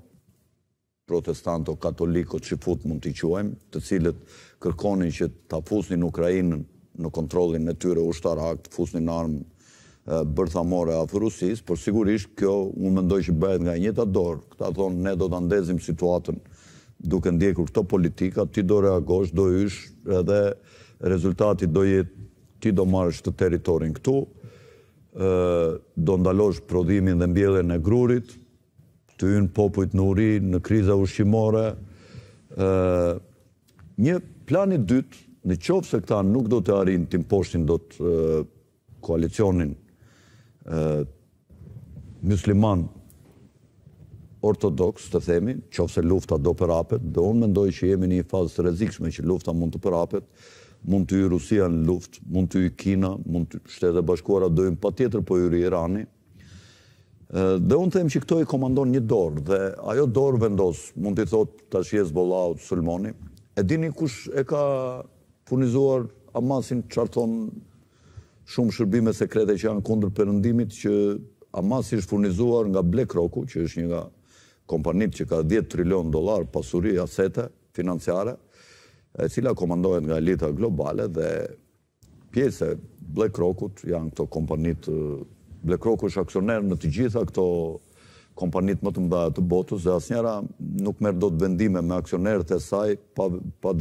o katoliko, që fut mund t'i quajmë, të cilët kërkonin që t'a fusnin Ukrajinën në kontrolin e tyre ushtar hak, t'a fusnin armë bërthamore a Rusis, për sigurisht kjo unë mendoj që bëhet nga njëta dorë, këta thonë ne do të ndezim situatën duke ndjekur këto politika, ti do reagosh, do ish, edhe rezultati do jetë, ti do marrësht të teritorin këtu, do ndalosh prodhimin dhe mbjede në grurit, të ynë popujt në uri, në kriza ushqimore. Një planit dytë, në qovë se këta nuk do të arin të imposhtin do të koalicionin musliman ortodoks të themi, që ofse lufta do për apet, dhe unë mendoj që jemi një fazë të rezikshme që lufta mund të për apet, mund të i Rusia në luft, mund të i Kina, mund të shtetë e bashkuara dojmë pa tjetër po i rri Irani, Dhe unë them që këto i komandon një dorë, dhe ajo dorë vendos, mund të i thotë të ashtë jesë sulmoni, e dini kush e ka funizuar amasin qartonë shumë shërbime sekrete që janë kundër përëndimit që amas është furnizuar nga BlackRock, që është një nga kompanit që ka 10 trilion dolar pasuri asete financiare, e cila komandohet nga elita globale dhe pjese BlackRockut janë këto kompanit, BlackRock është aksioner në të gjitha këto kompanit më të mbaja të botës dhe asë njëra nuk merë do të vendime me aksionerët e saj pa,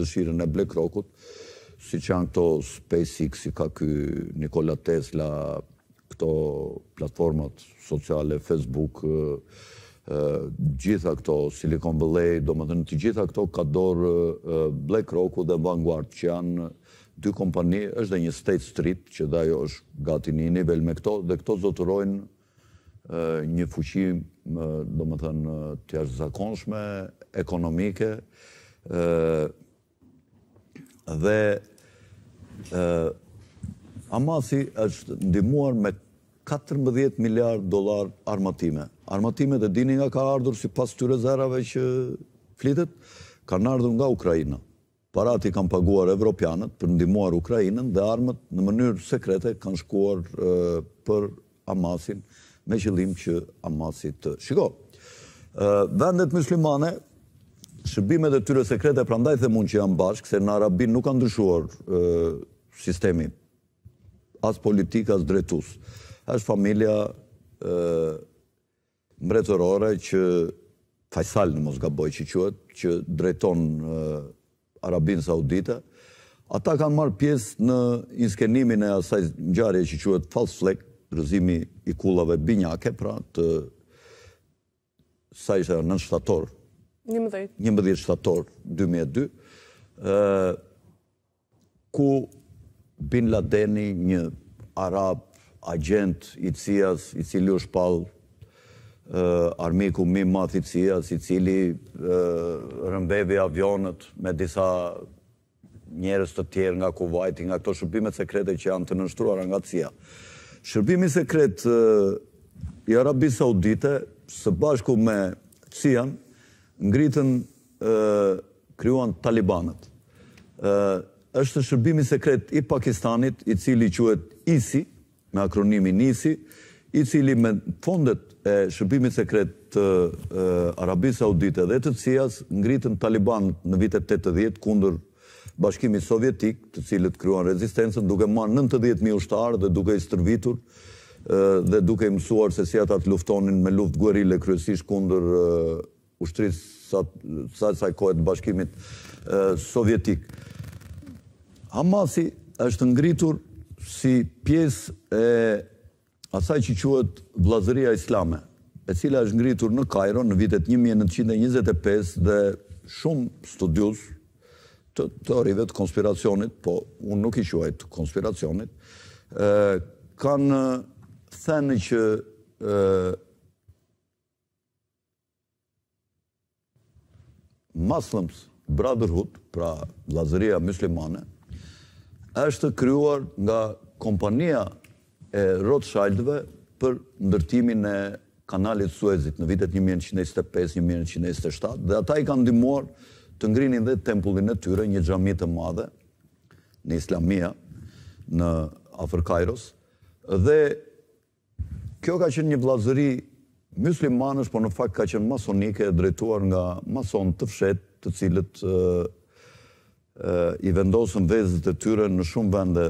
dëshirën e BlackRockut, rockut si që janë këto SpaceX, si ka Nikola Tesla, këto platformat sociale, Facebook, gjitha këto Silicon Valley, do më thënë të gjitha këto ka dorë uh, BlackRock dhe Vanguard, që janë dy kompani, është dhe një State Street, që dhe ajo është gati një nivel me këto, dhe këto zotërojnë një fuqi, do më thënë, të jashtë zakonshme, ekonomike, dhe Amasi është ndimuar me 14 miliard dolar armatime. Armatime dhe dini nga ka ardhur si pas të rezerave që flitet, ka në ardhur nga Ukrajina. Parati kanë paguar Evropianët për ndimuar Ukrajinën dhe armët në mënyrë sekrete kanë shkuar për Amasin me qëllim që Amasi të shiko. Vendet muslimane shërbimet e tyre sekrete, pra ndaj dhe mund që janë bashkë, se në Arabin nuk kanë ndryshuar sistemi, as politik, as drejtus. është familja mretërore që Fajsal në Mosgaboj që qëhet, që drejton Arabin Saudita, ata kanë marë pjesë në inskenimin e asaj njarje që qëhet false flag, rëzimi i kullave binjake, pra të sajshë ishe në Një mëdhejt. Një shtator 2002, ku Bin Ladeni, një arab agent i cijas, i cili është palë armiku mi mat i cijas, i cili rëmbevi avionët me disa njerës të tjerë nga kuvajti, nga këto shërbimet sekrete që janë të nështruar nga cia. Shërbimi sekret i Arabi Saudite, së bashku me cijan, ngritën kryuan talibanët. është shërbimi sekret i Pakistanit, i cili quet ISI, me akronimin ISI, i cili me fondet e shërbimi sekret të Arabi Saudite dhe të Cijas, ngritën Taliban në vitet 80 kundër bashkimi sovjetik, të cilët kryuan rezistencen, duke marë 90.000 ushtarë dhe duke i stërvitur, dhe duke i mësuar se si ata luftonin me luft guerile kryesisht kundër ushtrisë sa, sa, sa i bashkimit sovjetik. Hamasi është ngritur si pjesë e asaj që quhet vlazëria islame, e cila është ngritur në Kairo në vitet 1925 dhe shumë studius të teorive të konspiracionit, po unë nuk i quaj të konspiracionit, kanë thënë që Muslims Brotherhood, pra vlazëria Muslimane, është kryuar nga kompania e Rothschildve për ndërtimin e kanalit Suezit në vitet 1925-1927, dhe ata i kanë dimuar të ngrinin dhe tempullin e tyre, një gjami të madhe, në Islamia, në Afrkajros, dhe kjo ka qenë një vlazëri Musliman është, po në fakt ka qenë masonike e drejtuar nga mason të fshet të cilët i vendosën vezët e tyre në shumë vende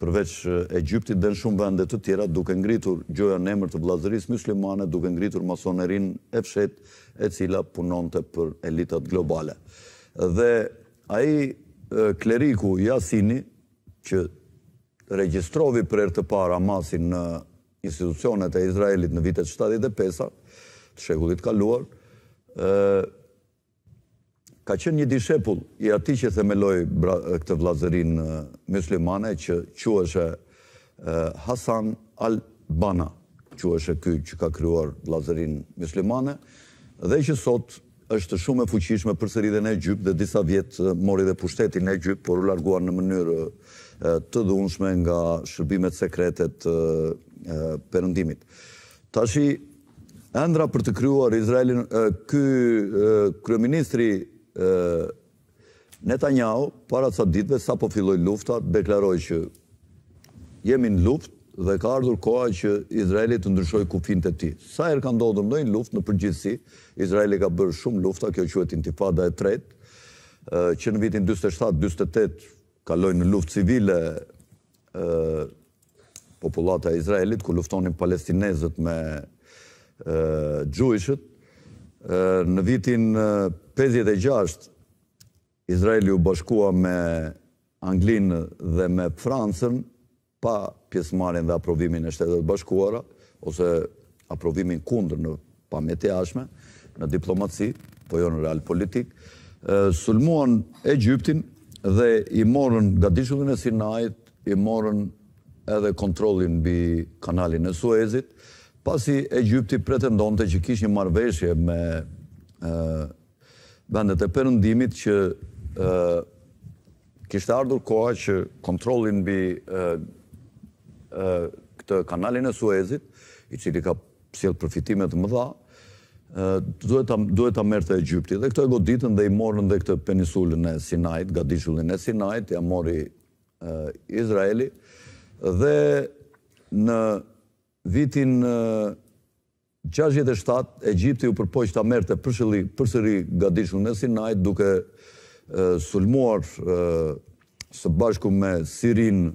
përveç Egjiptit dhe në shumë vende të tjera duke ngritur gjoja në emër të vlazëris muslimane duke ngritur masonerin e fshet e cila punonte për elitat globale. Dhe aji kleriku Jasini që registrovi për e rëtë para masin në institucionet e Izraelit në vitet 75-a, të shekullit kaluar, ka qenë një dishepull i ati që themeloj këtë vlazërin muslimane që që është Hasan Al-Bana, që është ky që ka kryuar vlazërin muslimane, dhe që sot është shumë e fuqishme për sëri dhe në Egypt dhe disa vjetë mori dhe pushtetin në Egypt, por u largua në mënyrë të dhunshme nga shërbimet sekretet përëndimit. Ta shi, endra për të kryuar Izraelin, kërë ministri Netanyahu, para sa ditve, sa po filloj lufta, deklaroj që jemi në luft, dhe ka ardhur koha që Izraeli të ndryshoj kufin të ti. Sa erë ka ndodhëm dojnë luft në përgjithsi, Izraeli ka bërë shumë lufta, kjo që intifada e tret, që në vitin 27-28 kalojnë në luft civile populata e Izraelit, ku luftonin palestinezët me gjuishët. Në vitin 56, Izraeli u bashkua me Anglinë dhe me Fransën, pa pjesmarin dhe aprovimin e shtetet bashkuara, ose aprovimin kundër në pamjeti ashme, në diplomaci, po jo në real politik, sulmuan Egyptin dhe i morën gadishullin e Sinajt, i morën edhe kontrolin bi kanalin e Suezit, pasi Egypti pretendonte që kishë një marveshje me vendet e përëndimit që kishtë ardhur koha që kontrolin bi këtë kanalin e Suezit, i qili ka pësjel përfitimet më dha, duhet të mërë të Egypti. Dhe këto e goditën dhe i morën dhe këtë penisullin e Sinajt, gadishullin e Sinajt, ja mori Izraeli, dhe në vitin 67, Egjipti u përpoj që ta merte përshëri gati shumë në Sinaj, duke sulmuar së bashku me Sirin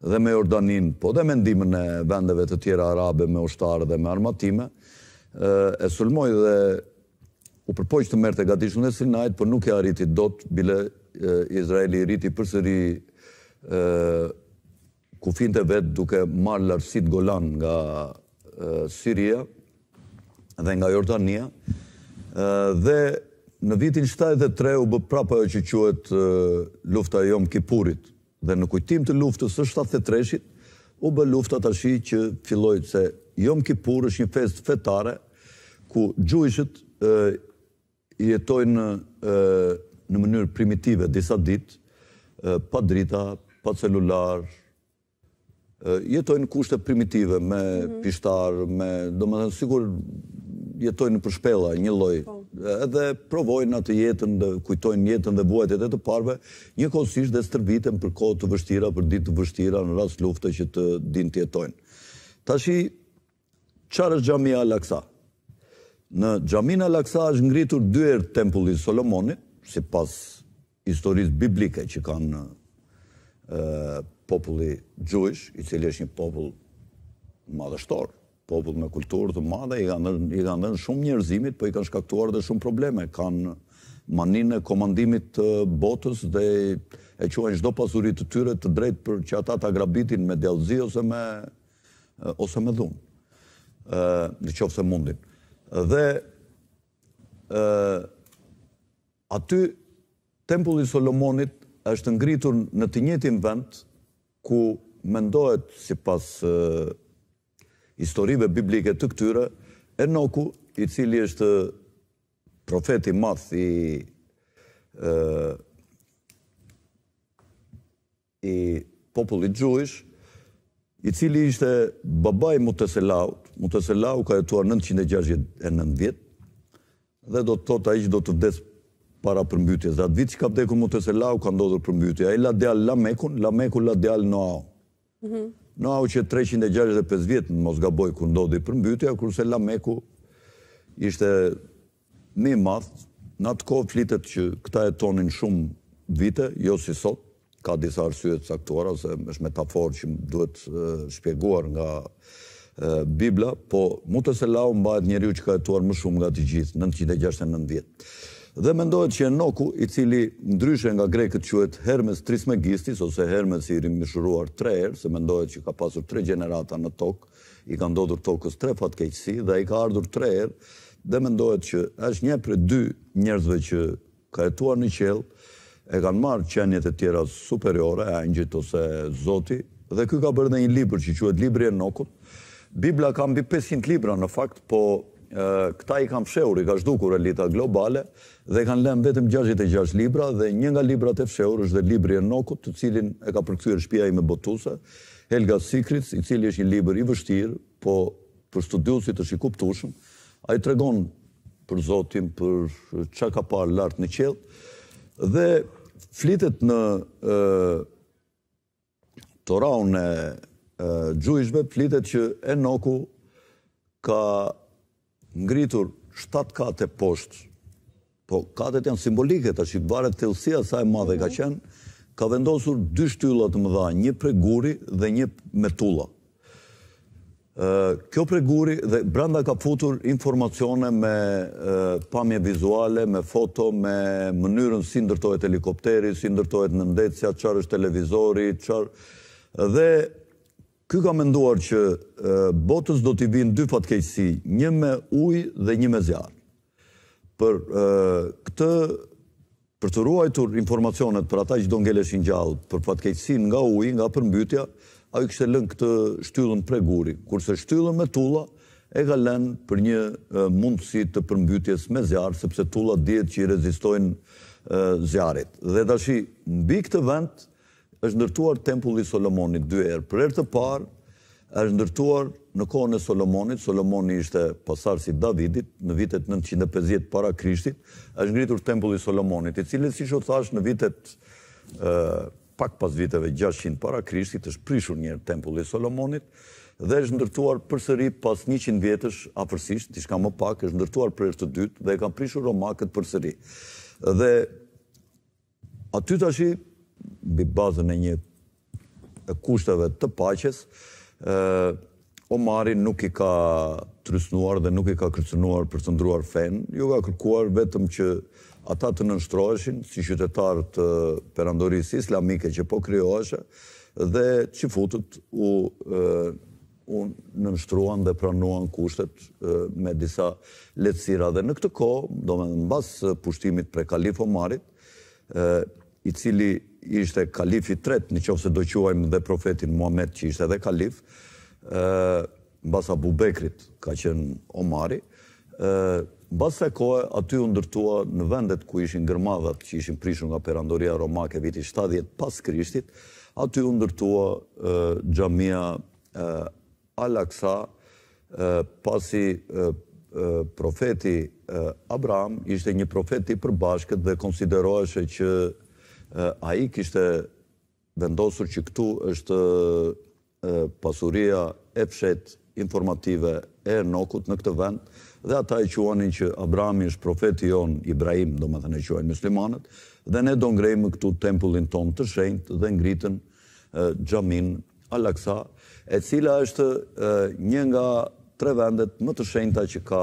dhe me Jordanin, po dhe me ndimën e vendeve të tjera, arabe, me ushtarë dhe me armatime, e sulmoj dhe u përpoj që të merte gati shumë në Sinaj, për nuk e arriti dot, bile Izraeli rriti përshëri kufin të vetë duke marë lartësit Golan nga Syria dhe nga Jordania, dhe në vitin 73 u bë prapa e që quet lufta e jom Kipurit, dhe në kujtim të luftës së 73-shit, u bë lufta të ashi që fillojt se jom Kipur është një fest fetare, ku gjujshet jetojnë në mënyrë primitive disa ditë, pa drita, pa celularë, jetojnë kushte primitive me mhm. pishtar, me, do më thënë, sigur jetojnë për shpela një loj, po. edhe provojnë atë jetën dhe kujtojnë jetën dhe buajtet e të parve, një konsisht dhe stërbitën për kohë të vështira, për ditë të vështira në rast lufte që të din të jetojnë. Tashi, qarë është gjamia Laksa? Në gjamina Laksa është ngritur dyër tempullit Solomonit, si pas historisë biblike që kanë populli gjujsh, i cili është një popull madhështor, popull me kulturë të madhe, i kanë dhenë shumë njerëzimit, po i kanë shkaktuar dhe shumë probleme. Kanë maninë e komandimit të botës dhe e quajnë shdo pasurit të tyre të drejt për që ata të agrabitin me delzi ose me, eh, ose me dhunë, eh, në qofë se mundin. Dhe eh, aty, tempulli Solomonit është ngritur në të njëtim vend, ku mendohet si pas historive biblike të këtyre, Enoku, i cili është profeti math i, i popullit gjuish, i cili ishte babaj Muteselau, Muteselau ka jetuar 969 vjetë, dhe do të thotë ai që do të vdesë para përmbytjes. Atë vitë që ka pëdekur më lau, ka ndodhur përmbytje. A i la djallë Lamekun, Lameku la mekun la djallë në që 365 vjetë në Mosgaboj ku ndodhi përmbytje, kurse la meku ishte një mathë, në atë kohë flitet që këta e tonin shumë vite, jo si sot, ka disa arsyet saktuara, se është metaforë që duhet shpjeguar nga Biblia, po mutës e lau mbajt njeri u që ka e tuar më shumë nga të gjithë, 969 vjetë. Dhe mendojt që noku i cili ndryshe nga greket quet Hermes Trismegistis, ose Hermes i rimishruar tre erë, se mendojt që ka pasur tre generata në tokë, i ka ndodur tokës tre fatkeqësi, dhe i ka ardhur tre erë, dhe mendojt që është një për dy njerëzve që ka jetuar në qelë, e kanë marë qenjet e tjera superiore, e njët ose zoti, dhe kjo ka bërë dhe një libër që libër Libri Enokut. Biblia ka mbi 500 libra në fakt, po këta i kam fshehur, i ka zhdukur e globale, dhe i kanë lem vetëm 66 libra, dhe një nga libra të fshehur është dhe libri e nokut, të cilin e ka përkëtyr shpia i me botuse, Helga Sikrit, i cili është një libër i vështirë, po për studiusit është i kuptushëm, a i tregon për zotin, për qa ka parë lartë në qelë, dhe flitet në të raun e gjujshbe, flitet që e noku ka ngritur 7 kate poshtë, po katet janë simbolike, të i bare të ilësia sa e madhe ka mhm. qenë, ka vendosur dy shtyllat më dha, një pre guri dhe një me tulla. Kjo pre guri, dhe branda ka futur informacione me pamje vizuale, me foto, me mënyrën si ndërtojt helikopteri, si ndërtojt nëndecja, qarë është televizori, qarë... Dhe Ky ka menduar që botës do t'i vinë dy fatkeqësi, një me uj dhe një me zjarë. Për këtë, për të ruajtur informacionet për ata që do ngeleshin gjallë, për fatkeqësi nga uj, nga përmbytja, a ju kështë e lënë këtë shtyllën pre guri. Kurse shtyllën me tulla, e ka lënë për një mundësi të përmbytjes me zjarë, sepse tulla djetë që i rezistojnë zjarët. Dhe dashi, në bi këtë vendë, është ndërtuar tempulli Solomonit dy erë. Për erë të parë, është ndërtuar në kohën e Solomonit. Solomoni ishte pasar si Davidit në vitet 950 para Krishtit. është ngritur tempulli Solomonit, i cilë si shumë thash në vitet pak pas viteve 600 para Krishtit, është prishur njerë tempulli Solomonit dhe është ndërtuar përsëri pas 100 vjetësh afërsisht, t'i shka më pak, është ndërtuar për të dytë dhe e kam prishur Roma këtë përsëri. Dhe aty të ashtë bi bazën e një kushteve të paches, Omari nuk i ka trysnuar dhe nuk i ka kërcënuar për të ndruar fen, ju ka kërkuar vetëm që ata të nënshtroheshin si qytetarë të perandorisë islamike që po kryoheshe, dhe që futët u, u nënshtruan dhe pranuan kushtet me disa letësira. Dhe në këtë ko, do me në basë pushtimit pre kalif Omarit, i cili ishte kalifi tret, në qofë se do quajmë dhe profetin Muhammed që ishte dhe kalif, në basa Bubekrit ka qenë Omari, në basa kohë aty u ndërtua në vendet ku ishin gërmadhat që ishin prishur nga perandoria romake viti 70 pas Krishtit, aty u ndërtua gjamia Al-Aqsa, pasi e, profeti Abraham ishte një profeti përbashkët dhe konsideroeshe që a i kishte vendosur që këtu është pasuria e fshet informative e nokut në këtë vend, dhe ata e quanin që Abrami është profeti jon Ibrahim, do më thënë e quanin muslimanet, dhe ne do ngrejmë këtu tempullin ton të shenjt dhe ngritën Gjamin al aqsa e cila është një nga tre vendet më të shenjta që ka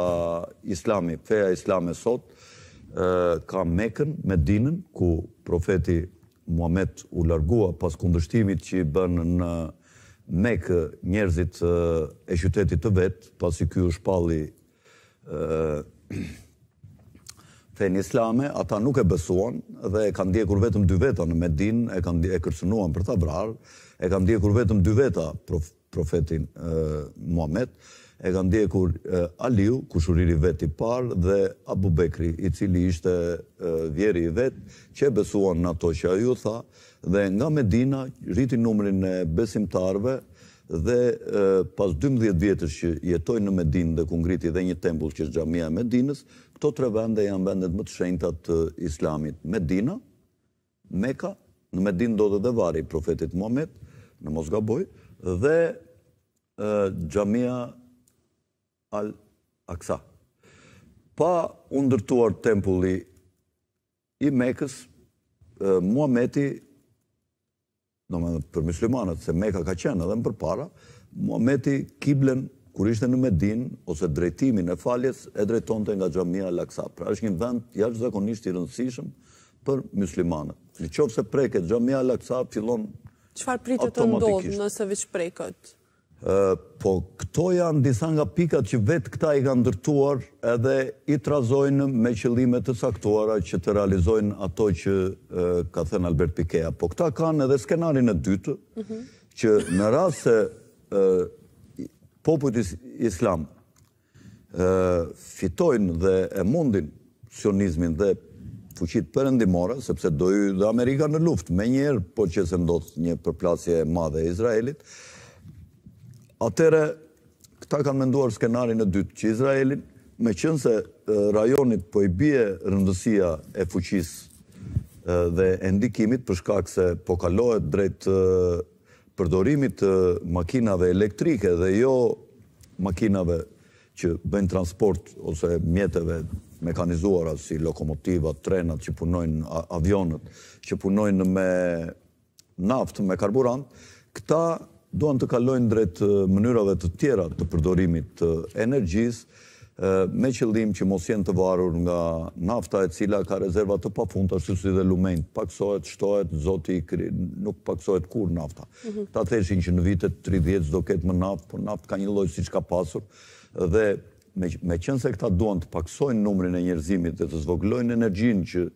islami, feja islame sotë, ka Mekën, Medinën, ku profeti Muhammed u largua pas kundështimit që i bënë në Mekë njerëzit e qytetit të vetë, pasi kjo është pali fen islame, ata nuk e besuan dhe e kanë ndjekur vetëm dy veta në Medinë, e kanë ndjekur kërcënuan për ta vrarë, e kanë ndjekur vetëm dy veta profetin Muhammed, e ka ndjekur Aliu, kushuriri vet i parë, dhe Abu Bekri, i cili ishte vjeri i vet, që e besuan në ato që a ju tha, dhe nga Medina rriti numrin e besimtarve, dhe pas 12 vjetës që jetoj në Medinë dhe ngriti dhe një tembul që është gjamia Medinës, këto tre vende janë vendet më të shenjtat islamit. Medina, Meka, në Medinë do dhe dhe vari profetit Mohamed, në Mosgaboj, dhe gjamia al-Aqsa. Pa undërtuar tempulli i Mekës, Muhameti, në më për muslimanët, se Meka ka qenë edhe më për para, Muhameti kiblen, kur ishte në Medin, ose drejtimin e faljes, e drejton të nga Gjamia al-Aqsa. Pra është një vend jashtë zakonisht i rëndësishëm për muslimanët. Në qovë se preket, Gjamia al-Aqsa fillon Qëfar pritë të ndodhë nëse vishë prej këtë? Po, këto janë disa nga pikat që vetë këta i kanë dërtuar edhe i trazojnë me qëllimet të saktuara që të realizojnë ato që ka thënë Albert Pikea. Po, këta kanë edhe skenarin e dytë, mhm. që në rrasë se popët islam fitojnë dhe e mundin sionizmin dhe fuqit përëndimora, sepse dojë dhe Amerika në luft, me njerë, po që se ndodhë një përplasje madhe e Izraelit, Atere, këta kanë menduar skenarin e dytë që Izraelin, me qënë se rajonit po i bje rëndësia e fuqis dhe e ndikimit përshkak se po kalohet drejt përdorimit të makinave elektrike dhe jo makinave që bëjnë transport ose mjetëve mekanizuara si lokomotiva, trenat që punojnë avionët, që punojnë me naftë, me karburant, këta duan të kalojnë drejt mënyrave të tjera të përdorimit të energjisë, me qëllim që mos jenë të varur nga nafta e cila ka rezervat të pa fund, si dhe lumenjt, paksojt, shtojt, zoti i kri, nuk paksojt kur nafta. Mhm. Ta theshin që në vitet 30 do ketë më naft, por naft ka një lojtë si që ka pasur, dhe me qënëse këta duan të paksojnë numrin e njerëzimit dhe të zvoglojnë energjin që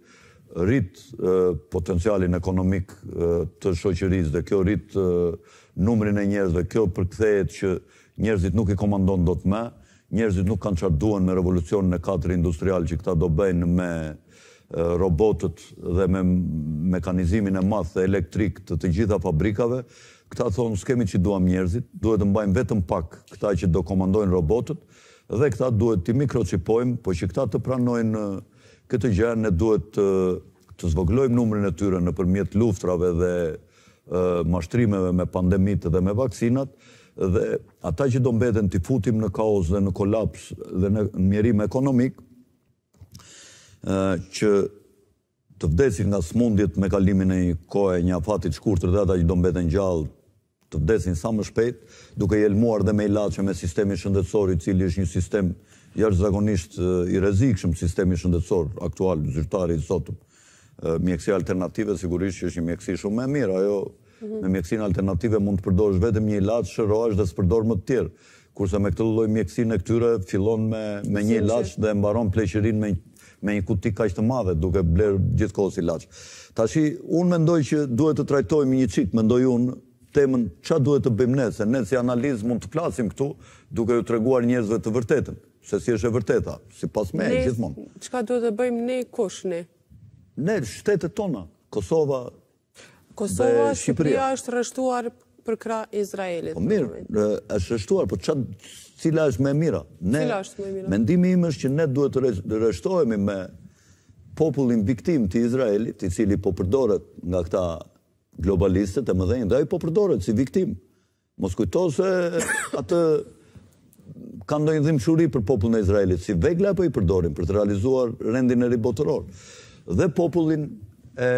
rritë potencialin ekonomik të shoqërisë dhe kjo rritë numrin e njerëzve, dhe kjo përkthejet që njerëzit nuk i komandon do të me, njerëzit nuk kanë qarduan me revolucionin e katër industrial që këta do bëjnë me robotët dhe me mekanizimin e math dhe elektrik të të gjitha fabrikave, këta thonë s'kemi që duham njerëzit, duhet të mbajnë vetëm pak këta që do komandojnë robotët dhe këta duhet të mikrocipojmë, po që këta të pranojnë këtë gjë ne duhet të, të zvoglojmë numrin e tyre në përmjet luftrave dhe mashtrimeve me pandemit dhe me vakcinat, dhe ata që do mbeten të futim në kaos dhe në kolaps dhe në mjerim ekonomik, që të vdesin nga smundit me kalimin e një kohë e një afatit shkurtër dhe ata që do mbeten gjallë të vdesin sa më shpejt, duke jelmuar dhe me që me sistemi shëndetësori, cili është një sistem jashtë zakonisht i rezikshëm sistemi shëndetësor aktual, zyrtari i sotëm, mjekësi alternative, sigurisht që është një mjekësi shumë me mirë, ajo me mjekësin alternative mund të përdojsh vetëm një latë shëroash dhe së përdojsh më të tjerë, kurse me këtë lloj mjekësin e këtyre fillon me një latë dhe mbaron pleqërin me një kuti kaqë të madhe, duke blerë gjithë kohës i latë. Ta shi, unë mendoj që duhet të trajtojmë një qikë, mendoj unë temën që duhet të ne, se ne si analizë mund të klasim këtu, duke ju treguar njëzve të vërtetën se si është e vërteta, si pas me e gjithmonë. Ne, qka duhet të bëjmë ne kush ne? Ne, shtetët tona, Kosova dhe Shqipëria. Kosova, Shqipëria është rështuar për kra Izraelit. Po mirë, është rështuar, po qatë cila është me mira? Cila është me mira? Mendimi imë është që ne duhet të rështohemi me popullin viktim të Izraelit, të cili po përdoret nga këta globalistët e më dhejnë, dhe i po përdoret si viktim. Moskujto se atë ka dhimë shuri për popullin e Izraelit si vegla apo i përdorin për të realizuar rendin e ribotëror, Dhe popullin e,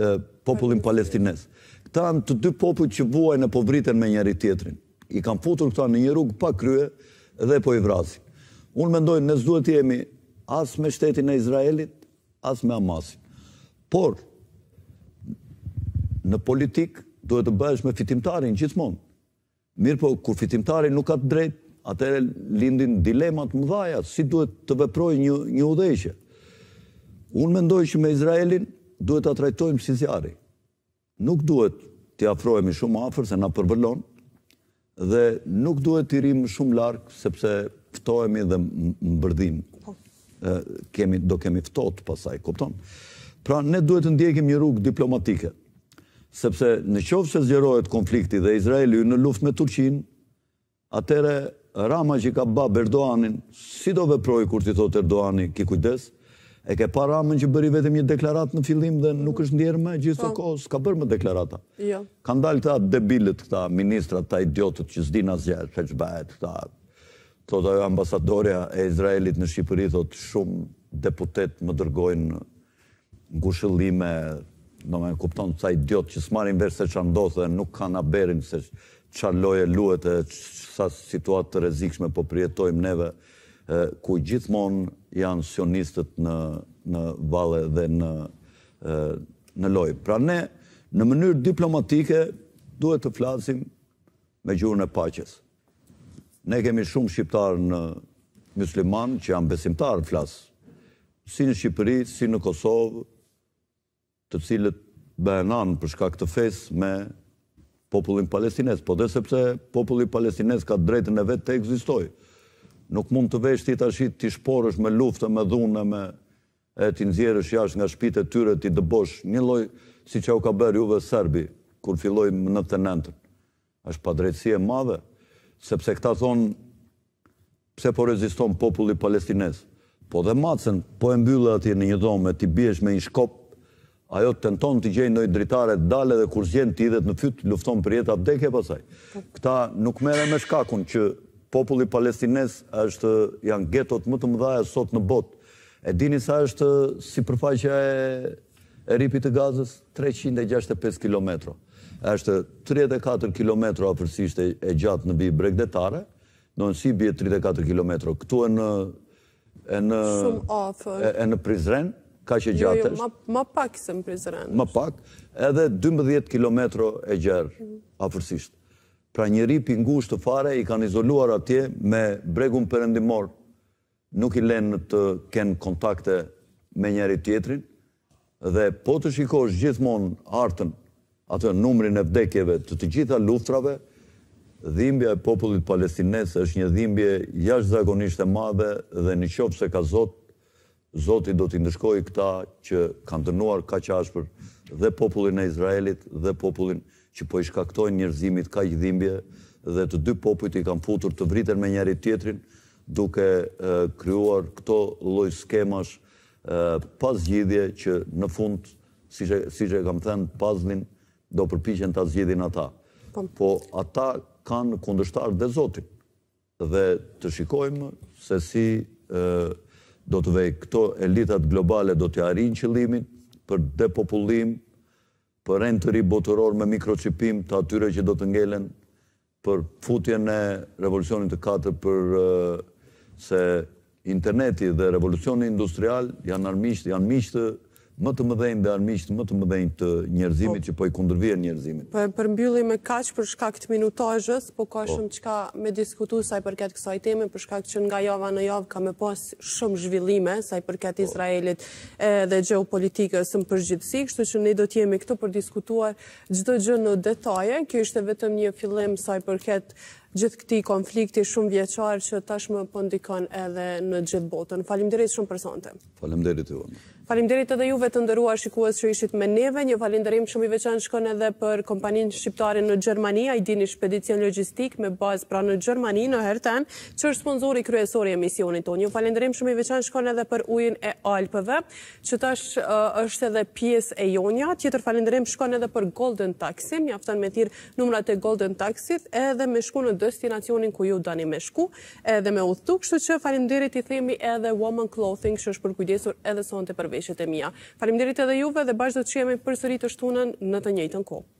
e popullin palestinez. Këta në të dy popull që vuajnë e po vriten me njëri tjetrin. I kam futur këta në një rrugë pa krye dhe po i vrasin. Unë mendojnë nësë duhet jemi as me shtetin e Izraelit, as me Amasin. Por, në politik duhet të bëhesh me fitimtarin gjithmonë. Mirë po, kur fitimtari nuk ka të drejt, atëre lindin dilemat më dhajat, si duhet të veproj një, një udheqe. Unë mendoj që me Izraelin duhet të trajtojmë si zjarë. Nuk duhet të afrojemi shumë afer se na përbëllon, dhe nuk duhet të irim shumë larkë sepse ftohemi dhe më bërdim. Po. Kemi, do kemi ftohtë pasaj, kupton? Pra, ne duhet të ndjekim një rrugë diplomatike sepse në qovë se zgjerojët konflikti dhe Izraeli në luft me Turqin, atere rama që ka ba Berdoanin, si do veproj kur ti thotë Erdoani ki kujdes, e ke pa ramën që bëri vetëm një deklarat në fillim dhe nuk është ndjerë me gjithë të po. kohës, ka bërë me deklarata. Jo. Ka ndalë atë debilit këta ministrat, të idiotët që s'din zjetë, që që bëhet këta, të ajo ambasadorja e Izraelit në Shqipëri, thot shumë deputet më dërgojnë në gushëllime, Në me kuptonë sa idiot që s'marin verë se që ndodhë dhe nuk kanë aberin se që loje luet e sa situatë të rezikshme po prijetojmë neve, ku gjithmonë janë sionistët në, në vale dhe në, në loj. Pra ne, në mënyrë diplomatike, duhet të flasim me gjurën e paches. Ne kemi shumë shqiptarë në musliman që janë besimtarë flasë, si në Shqipëri, si në Kosovë, të cilët bëhenan anë për shkak të fes me popullin palestines, po dhe sepse populli palestines ka drejtën e vetë të egzistoj. Nuk mund të vesh ti të ashtë të shporësh me luftë, me dhune, me e ti nëzjerësh jash nga shpite tyre, ti dëbosh një loj, si që u ka bërë juve Serbi, kur filloj më në të nëntër. Ashtë pa drejtësi e madhe, sepse këta thonë, pse po reziston populli palestines, po dhe macen, po e mbyllë ati në një dhome, ti biesh me një shkopë, ajo të tenton të gjenë nëjë dritare dale dhe kur zjenë të idhet në fytë lufton për jetë abdekje pasaj. Këta nuk mere me shkakun që populli palestines është janë getot më të mëdhaja sot në botë. E dini sa është si përfaqja e ripit të gazës 365 km. është 34 km apërsisht e gjatë në bi bregdetare, në nësi bje 34 km. Këtu e në... Shumë E në Prizrenë ka që jo, gjatë jo, është? Jo, ma pak se më prizrenë. Ma pak, edhe 12 km e gjerë, afërsisht. Pra njëri pingu të fare i kanë izoluar atje me bregun përëndimor. Nuk i lenë të kenë kontakte me njëri tjetrin. Dhe po të shikosh gjithmon artën, atë numrin e vdekjeve të të gjitha luftrave, dhimbja e popullit palestinesë është një dhimbje jashtë zagonisht e madhe dhe një qofë se ka zotë Zotit do t'i ndëshkoj këta që kanë dënuar ka qashpër dhe popullin e Izraelit dhe popullin që po i shkaktojnë njërzimit ka i dhimbje dhe të dy popullit i kanë futur të vriten me njëri tjetrin duke kryuar këto loj skemash pas gjithje që në fund, si që e kam thënë, paslin do përpishen të zgjidhin ata. Po, po ata kanë kundështar dhe Zotit dhe të shikojmë se si do të vej këto elitat globale do të arin qëlimin për depopullim, për entëri botëror me mikroqipim të atyre që do të ngelen, për futjen e revolucionit të katër për se interneti dhe revolucionit industrial janë armishtë, janë mishtë, më të mëdhenjë dhe armisht më të mëdhenjë të njerëzimit po. që po i kundërvirë njerëzimit. Për përmbyllim me kaqë për shkak të minutajës, po ka po. shumë qka me diskutu saj përket kësaj teme, për shkak që nga java në javë ka me pas shumë zhvillime saj përket po. Izraelit dhe geopolitikës në përgjithsi, kështu që ne do t'jemi këtu për diskutuar gjithë gjë në detaje, kjo ishte vetëm një fillim saj përket gjithë këti konflikti shumë vjeqarë që tashme pëndikon edhe në gjithë botën. Falimderit shumë për sante. Falimderit Falimderit edhe juve të ndërua shikues që ishit me neve, një falimderim shumë i veçan shkon edhe për kompaninë shqiptare në Gjermani, a i dini shpedicion logistik me bazë pra në Gjermani në herten, që është sponsor kryesor kryesori emisionit tonë. Një falimderim shumë i veçan shkon edhe për ujin e Alpëve, që tash është edhe pjesë e jonja, tjetër falimderim shkon edhe për Golden Taxi, një aftan me tirë numrat e Golden Taxi, edhe me shku në destinacionin ku ju dani me shku, edhe me uthtu, kështë që falimderit i themi edhe Woman Clothing, që është për kujdesur edhe sonte për është e mia. Faleminderit edhe juve dhe bashkë do të shijojmë përsëri të shtunën në të njëjtën kopë.